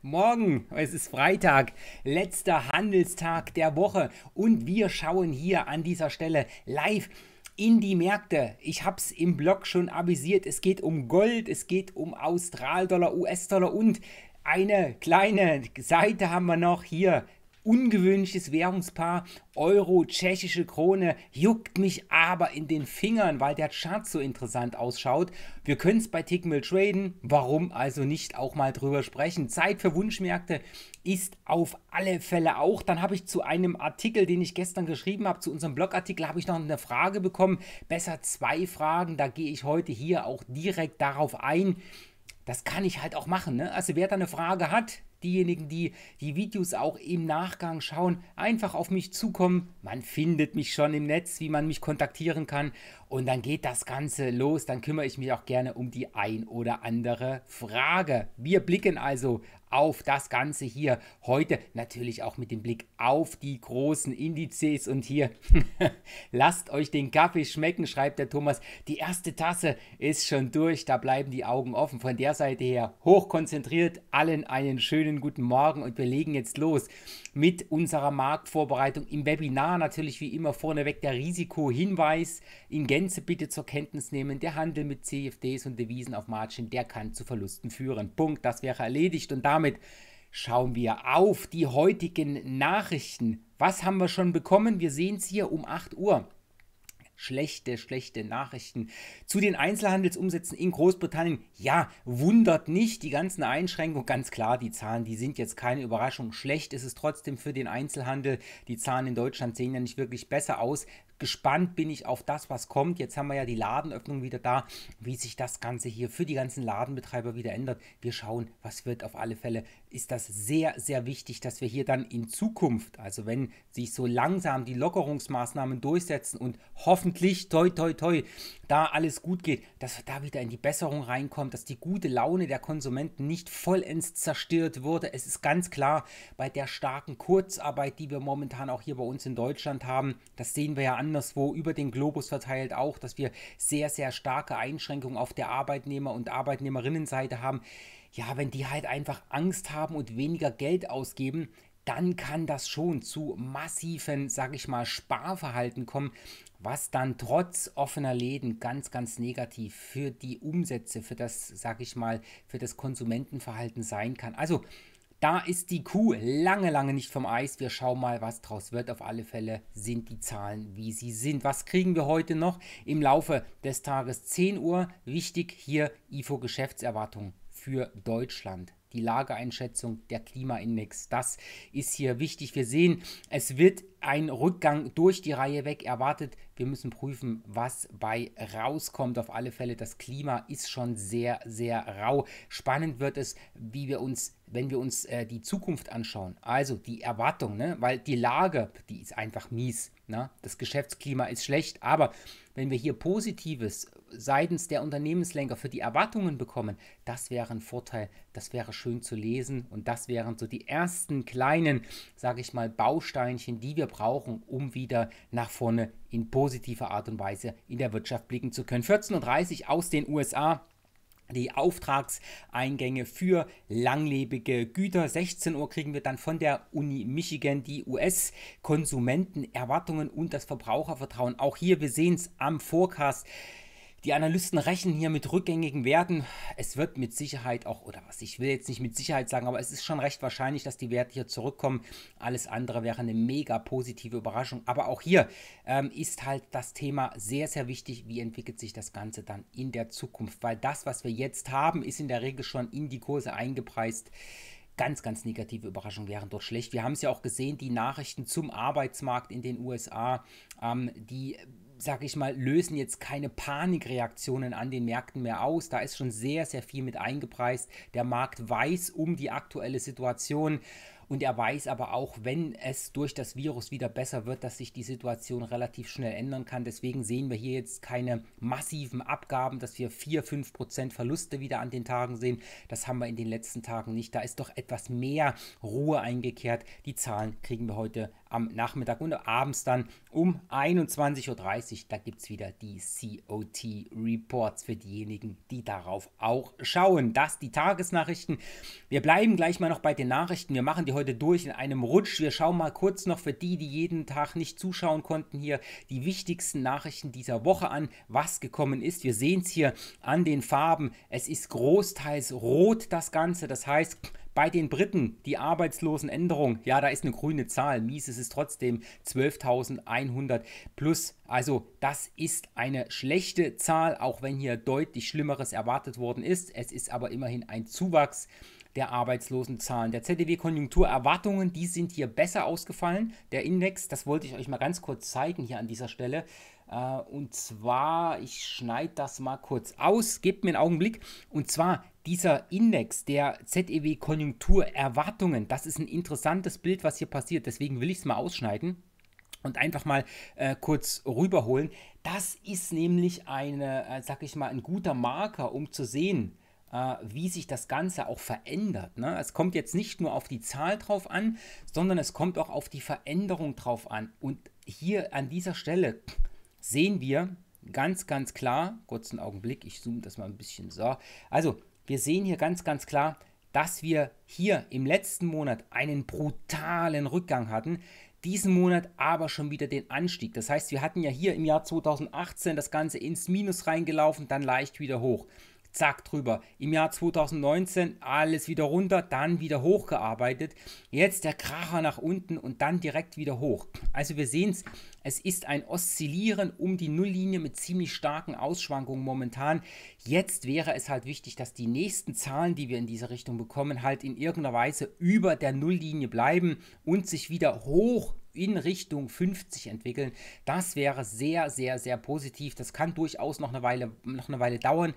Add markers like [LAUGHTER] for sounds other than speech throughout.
Morgen, es ist Freitag, letzter Handelstag der Woche und wir schauen hier an dieser Stelle live in die Märkte. Ich habe es im Blog schon avisiert, es geht um Gold, es geht um Australdollar, US-Dollar und eine kleine Seite haben wir noch hier, ungewöhnliches Währungspaar Euro-Tschechische Krone juckt mich aber in den Fingern, weil der Chart so interessant ausschaut. Wir können es bei Tickmill traden, warum also nicht auch mal drüber sprechen. Zeit für Wunschmärkte ist auf alle Fälle auch. Dann habe ich zu einem Artikel, den ich gestern geschrieben habe, zu unserem Blogartikel, habe ich noch eine Frage bekommen. Besser zwei Fragen, da gehe ich heute hier auch direkt darauf ein. Das kann ich halt auch machen. Ne? Also wer da eine Frage hat, diejenigen, die die Videos auch im Nachgang schauen, einfach auf mich zukommen. Man findet mich schon im Netz, wie man mich kontaktieren kann. Und dann geht das Ganze los. Dann kümmere ich mich auch gerne um die ein oder andere Frage. Wir blicken also auf das Ganze hier heute natürlich auch mit dem Blick auf die großen Indizes. Und hier [LAUGHS] lasst euch den Kaffee schmecken, schreibt der Thomas. Die erste Tasse ist schon durch. Da bleiben die Augen offen. Von der Seite her hochkonzentriert. Allen einen schönen guten Morgen. Und wir legen jetzt los mit unserer Marktvorbereitung im Webinar. Natürlich wie immer vorneweg der Risikohinweis in Geld Gänze bitte zur Kenntnis nehmen, der Handel mit CFDs und Devisen auf Margin, der kann zu Verlusten führen. Punkt, das wäre erledigt und damit schauen wir auf die heutigen Nachrichten. Was haben wir schon bekommen? Wir sehen es hier um 8 Uhr schlechte, schlechte Nachrichten. Zu den Einzelhandelsumsätzen in Großbritannien, ja, wundert nicht die ganzen Einschränkungen. Ganz klar, die Zahlen, die sind jetzt keine Überraschung. Schlecht ist es trotzdem für den Einzelhandel. Die Zahlen in Deutschland sehen ja nicht wirklich besser aus gespannt bin ich auf das, was kommt. Jetzt haben wir ja die Ladenöffnung wieder da, wie sich das Ganze hier für die ganzen Ladenbetreiber wieder ändert. Wir schauen, was wird auf alle Fälle. Ist das sehr, sehr wichtig, dass wir hier dann in Zukunft, also wenn sich so langsam die Lockerungsmaßnahmen durchsetzen und hoffentlich, toi, toi, toi, da alles gut geht, dass wir da wieder in die Besserung reinkommen, dass die gute Laune der Konsumenten nicht vollends zerstört wurde. Es ist ganz klar, bei der starken Kurzarbeit, die wir momentan auch hier bei uns in Deutschland haben, das sehen wir ja an anderswo über den Globus verteilt auch, dass wir sehr, sehr starke Einschränkungen auf der Arbeitnehmer- und Arbeitnehmerinnenseite haben. Ja, wenn die halt einfach Angst haben und weniger Geld ausgeben, dann kann das schon zu massiven, sag ich mal, Sparverhalten kommen, was dann trotz offener Läden ganz, ganz negativ für die Umsätze, für das, sag ich mal, für das Konsumentenverhalten sein kann. Also da ist die Kuh lange, lange nicht vom Eis. Wir schauen mal, was draus wird. Auf alle Fälle sind die Zahlen, wie sie sind. Was kriegen wir heute noch im Laufe des Tages? 10 Uhr. Wichtig hier IFO Geschäftserwartung für Deutschland die Lageeinschätzung, der Klimaindex. Das ist hier wichtig. Wir sehen, es wird ein Rückgang durch die Reihe weg erwartet. Wir müssen prüfen, was bei rauskommt. Auf alle Fälle, das Klima ist schon sehr, sehr rau. Spannend wird es, wie wir uns, wenn wir uns äh, die Zukunft anschauen. Also die Erwartung, ne? weil die Lage, die ist einfach mies. Ne? Das Geschäftsklima ist schlecht. Aber wenn wir hier Positives seitens der Unternehmenslenker für die Erwartungen bekommen, das wäre ein Vorteil, das wäre schön zu lesen und das wären so die ersten kleinen, sage ich mal, Bausteinchen, die wir brauchen, um wieder nach vorne in positiver Art und Weise in der Wirtschaft blicken zu können. 14.30 Uhr aus den USA die Auftragseingänge für langlebige Güter. 16 Uhr kriegen wir dann von der Uni Michigan die US-Konsumentenerwartungen und das Verbrauchervertrauen. Auch hier, wir sehen es am Forecast. Die Analysten rechnen hier mit rückgängigen Werten. Es wird mit Sicherheit auch, oder was, ich will jetzt nicht mit Sicherheit sagen, aber es ist schon recht wahrscheinlich, dass die Werte hier zurückkommen. Alles andere wäre eine mega positive Überraschung. Aber auch hier ähm, ist halt das Thema sehr, sehr wichtig. Wie entwickelt sich das Ganze dann in der Zukunft? Weil das, was wir jetzt haben, ist in der Regel schon in die Kurse eingepreist ganz, ganz negative Überraschungen wären doch schlecht. Wir haben es ja auch gesehen, die Nachrichten zum Arbeitsmarkt in den USA, ähm, die sage ich mal, lösen jetzt keine Panikreaktionen an den Märkten mehr aus. Da ist schon sehr, sehr viel mit eingepreist. Der Markt weiß um die aktuelle Situation. Und er weiß aber auch, wenn es durch das Virus wieder besser wird, dass sich die Situation relativ schnell ändern kann. Deswegen sehen wir hier jetzt keine massiven Abgaben, dass wir 4, 5 Prozent Verluste wieder an den Tagen sehen. Das haben wir in den letzten Tagen nicht. Da ist doch etwas mehr Ruhe eingekehrt. Die Zahlen kriegen wir heute am Nachmittag und abends dann um 21.30 Uhr. Da gibt es wieder die COT Reports für diejenigen, die darauf auch schauen. Das die Tagesnachrichten. Wir bleiben gleich mal noch bei den Nachrichten. Wir machen die heute durch in einem Rutsch. Wir schauen mal kurz noch für die, die jeden Tag nicht zuschauen konnten, hier die wichtigsten Nachrichten dieser Woche an, was gekommen ist. Wir sehen es hier an den Farben. Es ist großteils rot das Ganze. Das heißt, bei den Briten die Arbeitslosenänderung, ja, da ist eine grüne Zahl. Mies ist es trotzdem 12.100 plus. Also das ist eine schlechte Zahl, auch wenn hier deutlich Schlimmeres erwartet worden ist. Es ist aber immerhin ein Zuwachs der Arbeitslosenzahlen. Der ZDW-Konjunkturerwartungen, die sind hier besser ausgefallen. Der Index, das wollte ich euch mal ganz kurz zeigen hier an dieser Stelle. Äh, und zwar, ich schneide das mal kurz aus, gebt mir einen Augenblick. Und zwar dieser Index der ZEW Konjunkturerwartungen, das ist ein interessantes Bild, was hier passiert. Deswegen will ich es mal ausschneiden und einfach mal äh, kurz rüberholen. Das ist nämlich eine, äh, sag ich mal, ein guter Marker, um zu sehen, äh, wie sich das Ganze auch verändert. Ne? Es kommt jetzt nicht nur auf die Zahl drauf an, sondern es kommt auch auf die Veränderung drauf an. Und hier an dieser Stelle sehen wir ganz, ganz klar, kurz einen Augenblick, ich zoome das mal ein bisschen so. Also, wir sehen hier ganz, ganz klar, dass wir hier im letzten Monat einen brutalen Rückgang hatten. Diesen Monat aber schon wieder den Anstieg. Das heißt, wir hatten ja hier im Jahr 2018 das Ganze ins Minus reingelaufen, dann leicht wieder hoch zack drüber. Im Jahr 2019 alles wieder runter, dann wieder hochgearbeitet. Jetzt der Kracher nach unten und dann direkt wieder hoch. Also wir sehen es, es ist ein Oszillieren um die Nulllinie mit ziemlich starken Ausschwankungen momentan. Jetzt wäre es halt wichtig, dass die nächsten Zahlen, die wir in diese Richtung bekommen, halt in irgendeiner Weise über der Nulllinie bleiben und sich wieder hoch in Richtung 50 entwickeln. Das wäre sehr, sehr, sehr positiv. Das kann durchaus noch eine Weile, noch eine Weile dauern,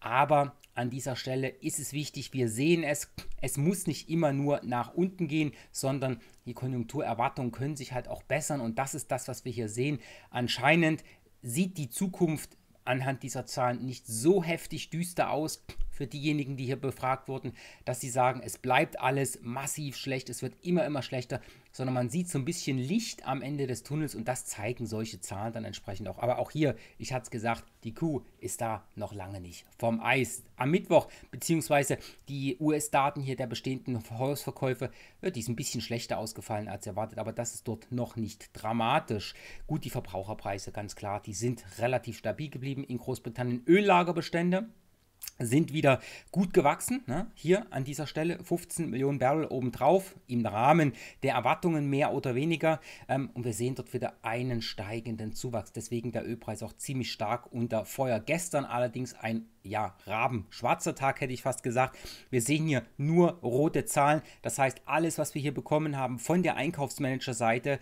aber an dieser Stelle ist es wichtig, wir sehen es, es muss nicht immer nur nach unten gehen, sondern die Konjunkturerwartungen können sich halt auch bessern und das ist das, was wir hier sehen. Anscheinend sieht die Zukunft anhand dieser Zahlen nicht so heftig düster aus, für diejenigen, die hier befragt wurden, dass sie sagen, es bleibt alles massiv schlecht, es wird immer, immer schlechter, sondern man sieht so ein bisschen Licht am Ende des Tunnels und das zeigen solche Zahlen dann entsprechend auch. Aber auch hier, ich hatte es gesagt, die Kuh ist da noch lange nicht vom Eis. Am Mittwoch, beziehungsweise die US-Daten hier der bestehenden Hausverkäufe, wird dies ein bisschen schlechter ausgefallen als erwartet, aber das ist dort noch nicht dramatisch. Gut, die Verbraucherpreise, ganz klar, die sind relativ stabil geblieben in Großbritannien. Öllagerbestände, sind wieder gut gewachsen. Ne? Hier an dieser Stelle 15 Millionen Barrel obendrauf, im Rahmen der Erwartungen mehr oder weniger. Ähm, und wir sehen dort wieder einen steigenden Zuwachs. Deswegen der Ölpreis auch ziemlich stark unter Feuer. Gestern allerdings ein ja, rabenschwarzer Tag, hätte ich fast gesagt. Wir sehen hier nur rote Zahlen. Das heißt, alles, was wir hier bekommen haben von der Einkaufsmanager-Seite,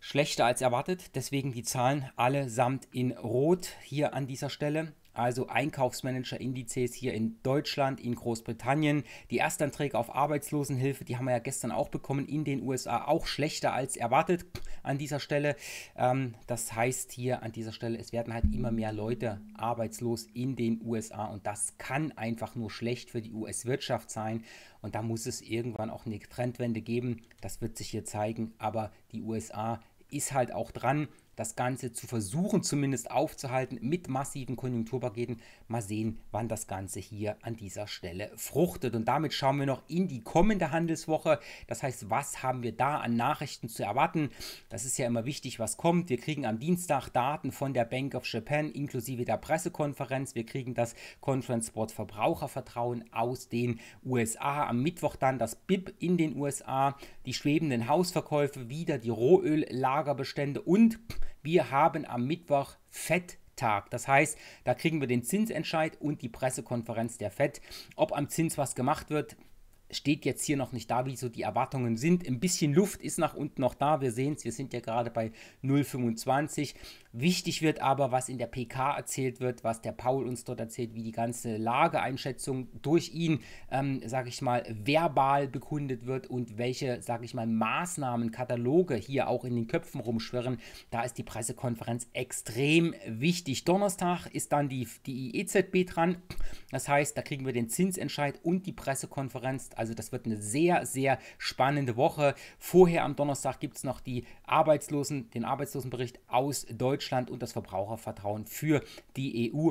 schlechter als erwartet. Deswegen die Zahlen allesamt in Rot hier an dieser Stelle also Einkaufsmanager-Indizes hier in Deutschland, in Großbritannien. Die Erstanträge auf Arbeitslosenhilfe, die haben wir ja gestern auch bekommen, in den USA auch schlechter als erwartet an dieser Stelle. Ähm, das heißt hier an dieser Stelle, es werden halt immer mehr Leute arbeitslos in den USA und das kann einfach nur schlecht für die US-Wirtschaft sein. Und da muss es irgendwann auch eine Trendwende geben. Das wird sich hier zeigen, aber die USA ist halt auch dran das Ganze zu versuchen, zumindest aufzuhalten mit massiven Konjunkturpaketen. Mal sehen, wann das Ganze hier an dieser Stelle fruchtet. Und damit schauen wir noch in die kommende Handelswoche. Das heißt, was haben wir da an Nachrichten zu erwarten? Das ist ja immer wichtig, was kommt. Wir kriegen am Dienstag Daten von der Bank of Japan inklusive der Pressekonferenz. Wir kriegen das Conference Board Verbrauchervertrauen aus den USA. Am Mittwoch dann das BIP in den USA, die schwebenden Hausverkäufe, wieder die Rohöllagerbestände und wir haben am Mittwoch Fetttag. Das heißt, da kriegen wir den Zinsentscheid und die Pressekonferenz der FED. Ob am Zins was gemacht wird, steht jetzt hier noch nicht da, wie so die Erwartungen sind. Ein bisschen Luft ist nach unten noch da. Wir sehen es, wir sind ja gerade bei 0,25. Wichtig wird aber, was in der PK erzählt wird, was der Paul uns dort erzählt, wie die ganze Lageeinschätzung durch ihn, ähm, sage ich mal, verbal bekundet wird und welche, sage ich mal, Maßnahmen, Kataloge hier auch in den Köpfen rumschwirren. Da ist die Pressekonferenz extrem wichtig. Donnerstag ist dann die, die EZB dran. Das heißt, da kriegen wir den Zinsentscheid und die Pressekonferenz also das wird eine sehr, sehr spannende Woche. Vorher am Donnerstag gibt es noch die Arbeitslosen, den Arbeitslosenbericht aus Deutschland und das Verbrauchervertrauen für die EU.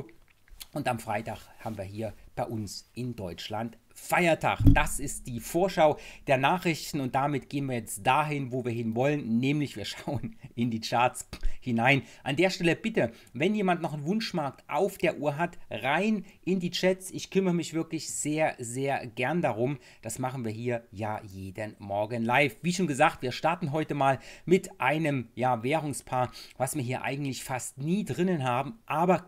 Und am Freitag haben wir hier bei uns in Deutschland Feiertag. Das ist die Vorschau der Nachrichten und damit gehen wir jetzt dahin, wo wir hin wollen, nämlich wir schauen in die Charts hinein. An der Stelle bitte, wenn jemand noch einen Wunschmarkt auf der Uhr hat, rein in die Chats. Ich kümmere mich wirklich sehr, sehr gern darum. Das machen wir hier ja jeden Morgen live. Wie schon gesagt, wir starten heute mal mit einem ja, Währungspaar, was wir hier eigentlich fast nie drinnen haben, aber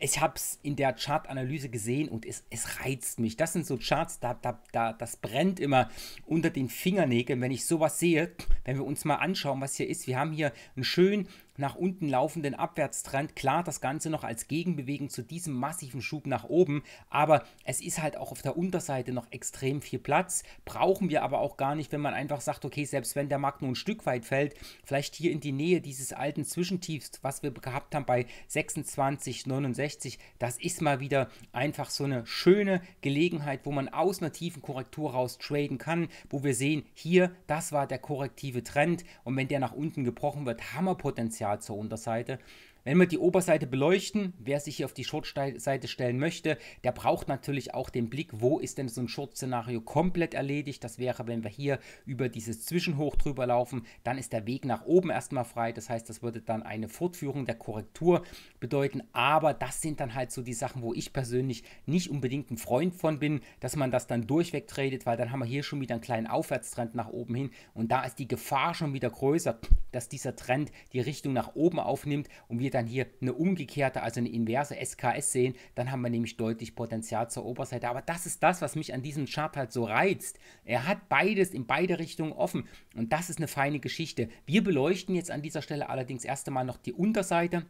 ich habe es in der Chartanalyse gesehen und es, es, reizt mich. Das sind so Charts, da, da, da, das brennt immer unter den Fingernägeln, wenn ich sowas sehe. Wenn wir uns mal anschauen, was hier ist. Wir haben hier einen schönen nach unten laufenden Abwärtstrend. Klar, das Ganze noch als Gegenbewegung zu diesem massiven Schub nach oben, aber es ist halt auch auf der Unterseite noch extrem viel Platz. Brauchen wir aber auch gar nicht, wenn man einfach sagt, okay, selbst wenn der Markt nur ein Stück weit fällt, vielleicht hier in die Nähe dieses alten Zwischentiefs, was wir gehabt haben bei 26,69, das ist mal wieder einfach so eine schöne Gelegenheit, wo man aus einer tiefen Korrektur raus traden kann, wo wir sehen, hier, das war der korrektive Trend und wenn der nach unten gebrochen wird, Hammerpotenzial Spezial zur Unterseite wenn wir die Oberseite beleuchten, wer sich hier auf die Short-Seite stellen möchte, der braucht natürlich auch den Blick, wo ist denn so ein Short-Szenario komplett erledigt. Das wäre, wenn wir hier über dieses Zwischenhoch drüber laufen, dann ist der Weg nach oben erstmal frei. Das heißt, das würde dann eine Fortführung der Korrektur bedeuten. Aber das sind dann halt so die Sachen, wo ich persönlich nicht unbedingt ein Freund von bin, dass man das dann durchweg tradet, weil dann haben wir hier schon wieder einen kleinen Aufwärtstrend nach oben hin und da ist die Gefahr schon wieder größer, dass dieser Trend die Richtung nach oben aufnimmt und wir wir dann hier eine umgekehrte, also eine inverse SKS sehen, dann haben wir nämlich deutlich Potenzial zur Oberseite. Aber das ist das, was mich an diesem Chart halt so reizt. Er hat beides in beide Richtungen offen und das ist eine feine Geschichte. Wir beleuchten jetzt an dieser Stelle allerdings erst einmal noch die Unterseite.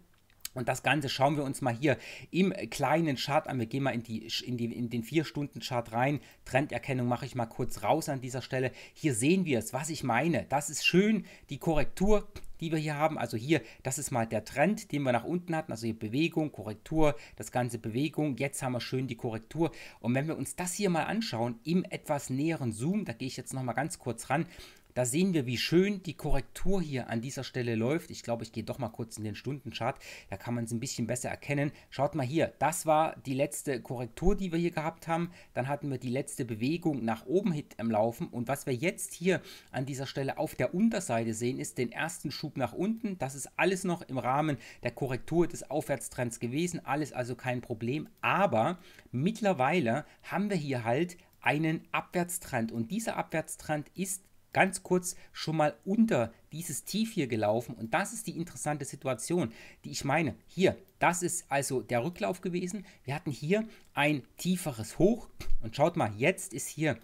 Und das Ganze schauen wir uns mal hier im kleinen Chart an. Wir gehen mal in, die, in, die, in den 4-Stunden-Chart rein. Trenderkennung mache ich mal kurz raus an dieser Stelle. Hier sehen wir es, was ich meine. Das ist schön, die Korrektur die wir hier haben. Also hier, das ist mal der Trend, den wir nach unten hatten. Also hier Bewegung, Korrektur, das ganze Bewegung. Jetzt haben wir schön die Korrektur. Und wenn wir uns das hier mal anschauen, im etwas näheren Zoom, da gehe ich jetzt nochmal ganz kurz ran, da sehen wir, wie schön die Korrektur hier an dieser Stelle läuft. Ich glaube, ich gehe doch mal kurz in den Stundenchart. Da kann man es ein bisschen besser erkennen. Schaut mal hier, das war die letzte Korrektur, die wir hier gehabt haben. Dann hatten wir die letzte Bewegung nach oben im Laufen. Und was wir jetzt hier an dieser Stelle auf der Unterseite sehen, ist den ersten Schub nach unten. Das ist alles noch im Rahmen der Korrektur des Aufwärtstrends gewesen. Alles also kein Problem. Aber mittlerweile haben wir hier halt einen Abwärtstrend und dieser Abwärtstrend ist ganz kurz schon mal unter dieses Tief hier gelaufen. Und das ist die interessante Situation, die ich meine. Hier, das ist also der Rücklauf gewesen. Wir hatten hier ein tieferes Hoch. Und schaut mal, jetzt ist hier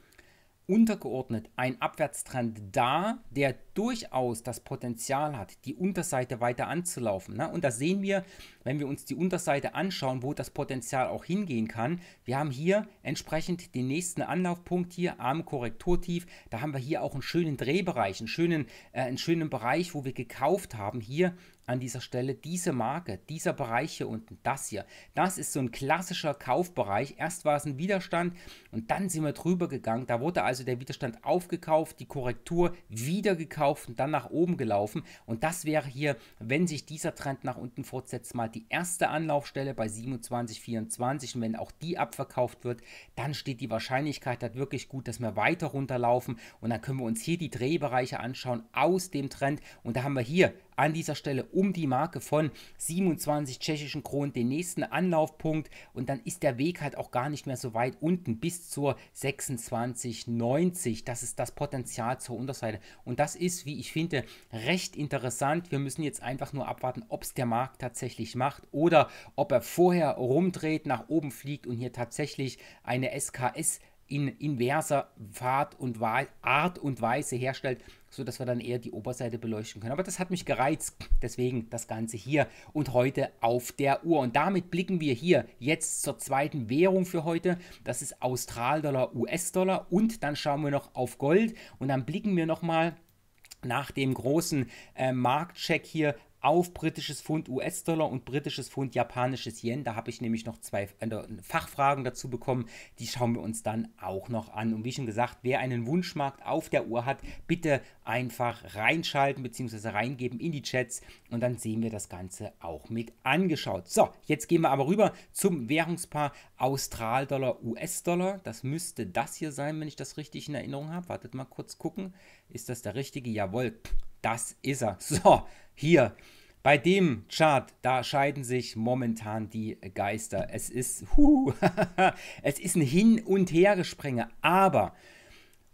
untergeordnet ein Abwärtstrend da, der durchaus das Potenzial hat, die Unterseite weiter anzulaufen. Ne? Und da sehen wir, wenn wir uns die Unterseite anschauen, wo das Potenzial auch hingehen kann. Wir haben hier entsprechend den nächsten Anlaufpunkt hier, am Korrekturtief. Da haben wir hier auch einen schönen Drehbereich, einen schönen, äh, einen schönen Bereich, wo wir gekauft haben. Hier an dieser Stelle diese Marke, dieser Bereich hier unten, das hier. Das ist so ein klassischer Kaufbereich. Erst war es ein Widerstand und dann sind wir drüber gegangen. Da wurde also der Widerstand aufgekauft, die Korrektur wieder gekauft und dann nach oben gelaufen. Und das wäre hier, wenn sich dieser Trend nach unten fortsetzt, mal die erste Anlaufstelle bei 27,24. Und wenn auch die abverkauft wird, dann steht die Wahrscheinlichkeit halt wirklich gut, dass wir weiter runterlaufen. Und dann können wir uns hier die Drehbereiche anschauen aus dem Trend. Und da haben wir hier an dieser Stelle um die Marke von 27 tschechischen Kronen den nächsten Anlaufpunkt und dann ist der Weg halt auch gar nicht mehr so weit unten bis zur 26,90. Das ist das Potenzial zur Unterseite und das ist, wie ich finde, recht interessant. Wir müssen jetzt einfach nur abwarten, ob es der Markt tatsächlich macht oder ob er vorher rumdreht, nach oben fliegt und hier tatsächlich eine SKS in inverser Fahrt und Art und Weise herstellt, sodass wir dann eher die Oberseite beleuchten können. Aber das hat mich gereizt, deswegen das Ganze hier und heute auf der Uhr. Und damit blicken wir hier jetzt zur zweiten Währung für heute. Das ist Australdollar, US-Dollar und dann schauen wir noch auf Gold und dann blicken wir nochmal nach dem großen äh, Marktcheck hier auf britisches Pfund US-Dollar und britisches Pfund japanisches Yen. Da habe ich nämlich noch zwei äh, Fachfragen dazu bekommen. Die schauen wir uns dann auch noch an. Und wie schon gesagt, wer einen Wunschmarkt auf der Uhr hat, bitte einfach reinschalten bzw. reingeben in die Chats und dann sehen wir das Ganze auch mit angeschaut. So, jetzt gehen wir aber rüber zum Währungspaar Austral-Dollar US-Dollar. Das müsste das hier sein, wenn ich das richtig in Erinnerung habe. Wartet mal kurz gucken. Ist das der richtige? Jawohl. Das ist er. So, hier bei dem Chart, da scheiden sich momentan die Geister. Es ist, [LAUGHS] huh, es ist ein Hin- und Hergesprenge. Aber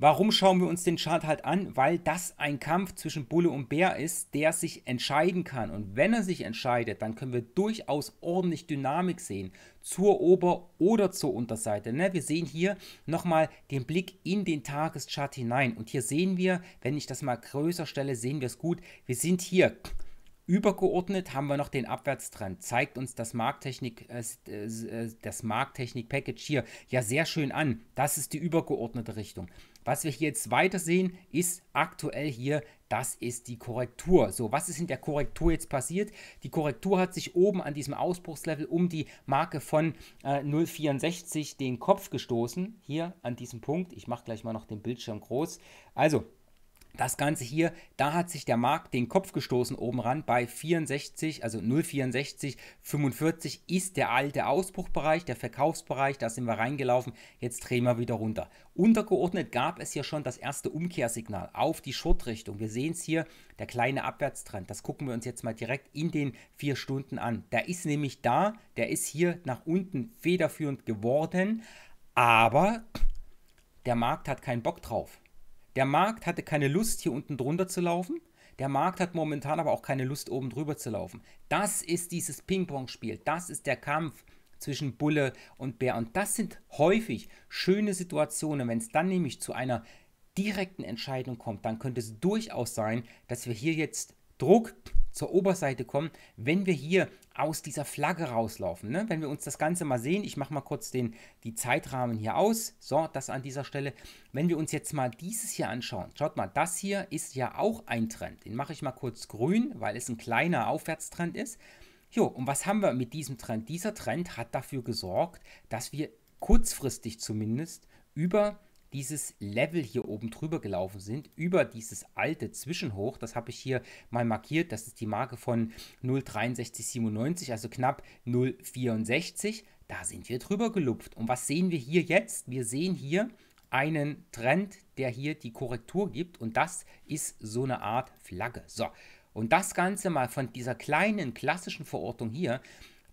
warum schauen wir uns den Chart halt an? Weil das ein Kampf zwischen Bulle und Bär ist, der sich entscheiden kann. Und wenn er sich entscheidet, dann können wir durchaus ordentlich Dynamik sehen. Zur Ober- oder zur Unterseite. Ne? Wir sehen hier nochmal den Blick in den Tageschart hinein. Und hier sehen wir, wenn ich das mal größer stelle, sehen wir es gut. Wir sind hier Übergeordnet haben wir noch den Abwärtstrend. Zeigt uns das Markttechnik, äh, äh, äh, das Markttechnik-Package hier ja sehr schön an. Das ist die übergeordnete Richtung. Was wir hier jetzt weiter sehen, ist aktuell hier, das ist die Korrektur. So, was ist in der Korrektur jetzt passiert? Die Korrektur hat sich oben an diesem Ausbruchslevel um die Marke von äh, 0,64 den Kopf gestoßen. Hier an diesem Punkt. Ich mache gleich mal noch den Bildschirm groß. Also, das Ganze hier, da hat sich der Markt den Kopf gestoßen oben ran. Bei 64, also 0,64, ist der alte Ausbruchbereich, der Verkaufsbereich, da sind wir reingelaufen. Jetzt drehen wir wieder runter. Untergeordnet gab es hier schon das erste Umkehrsignal auf die short Wir sehen es hier, der kleine Abwärtstrend. Das gucken wir uns jetzt mal direkt in den vier Stunden an. Der ist nämlich da, der ist hier nach unten federführend geworden, aber der Markt hat keinen Bock drauf. Der Markt hatte keine Lust, hier unten drunter zu laufen. Der Markt hat momentan aber auch keine Lust, oben drüber zu laufen. Das ist dieses Ping-Pong-Spiel. Das ist der Kampf zwischen Bulle und Bär. Und das sind häufig schöne Situationen. Wenn es dann nämlich zu einer direkten Entscheidung kommt, dann könnte es durchaus sein, dass wir hier jetzt Druck zur Oberseite kommen, wenn wir hier aus dieser Flagge rauslaufen. Ne? Wenn wir uns das Ganze mal sehen, ich mache mal kurz den, die Zeitrahmen hier aus. So, das an dieser Stelle. Wenn wir uns jetzt mal dieses hier anschauen, schaut mal, das hier ist ja auch ein Trend. Den mache ich mal kurz grün, weil es ein kleiner Aufwärtstrend ist. Jo, und was haben wir mit diesem Trend? Dieser Trend hat dafür gesorgt, dass wir kurzfristig zumindest über dieses Level hier oben drüber gelaufen sind, über dieses alte Zwischenhoch, das habe ich hier mal markiert, das ist die Marke von 0,6397, also knapp 0,64, da sind wir drüber gelupft. Und was sehen wir hier jetzt? Wir sehen hier einen Trend, der hier die Korrektur gibt und das ist so eine Art Flagge. So, und das Ganze mal von dieser kleinen klassischen Verortung hier,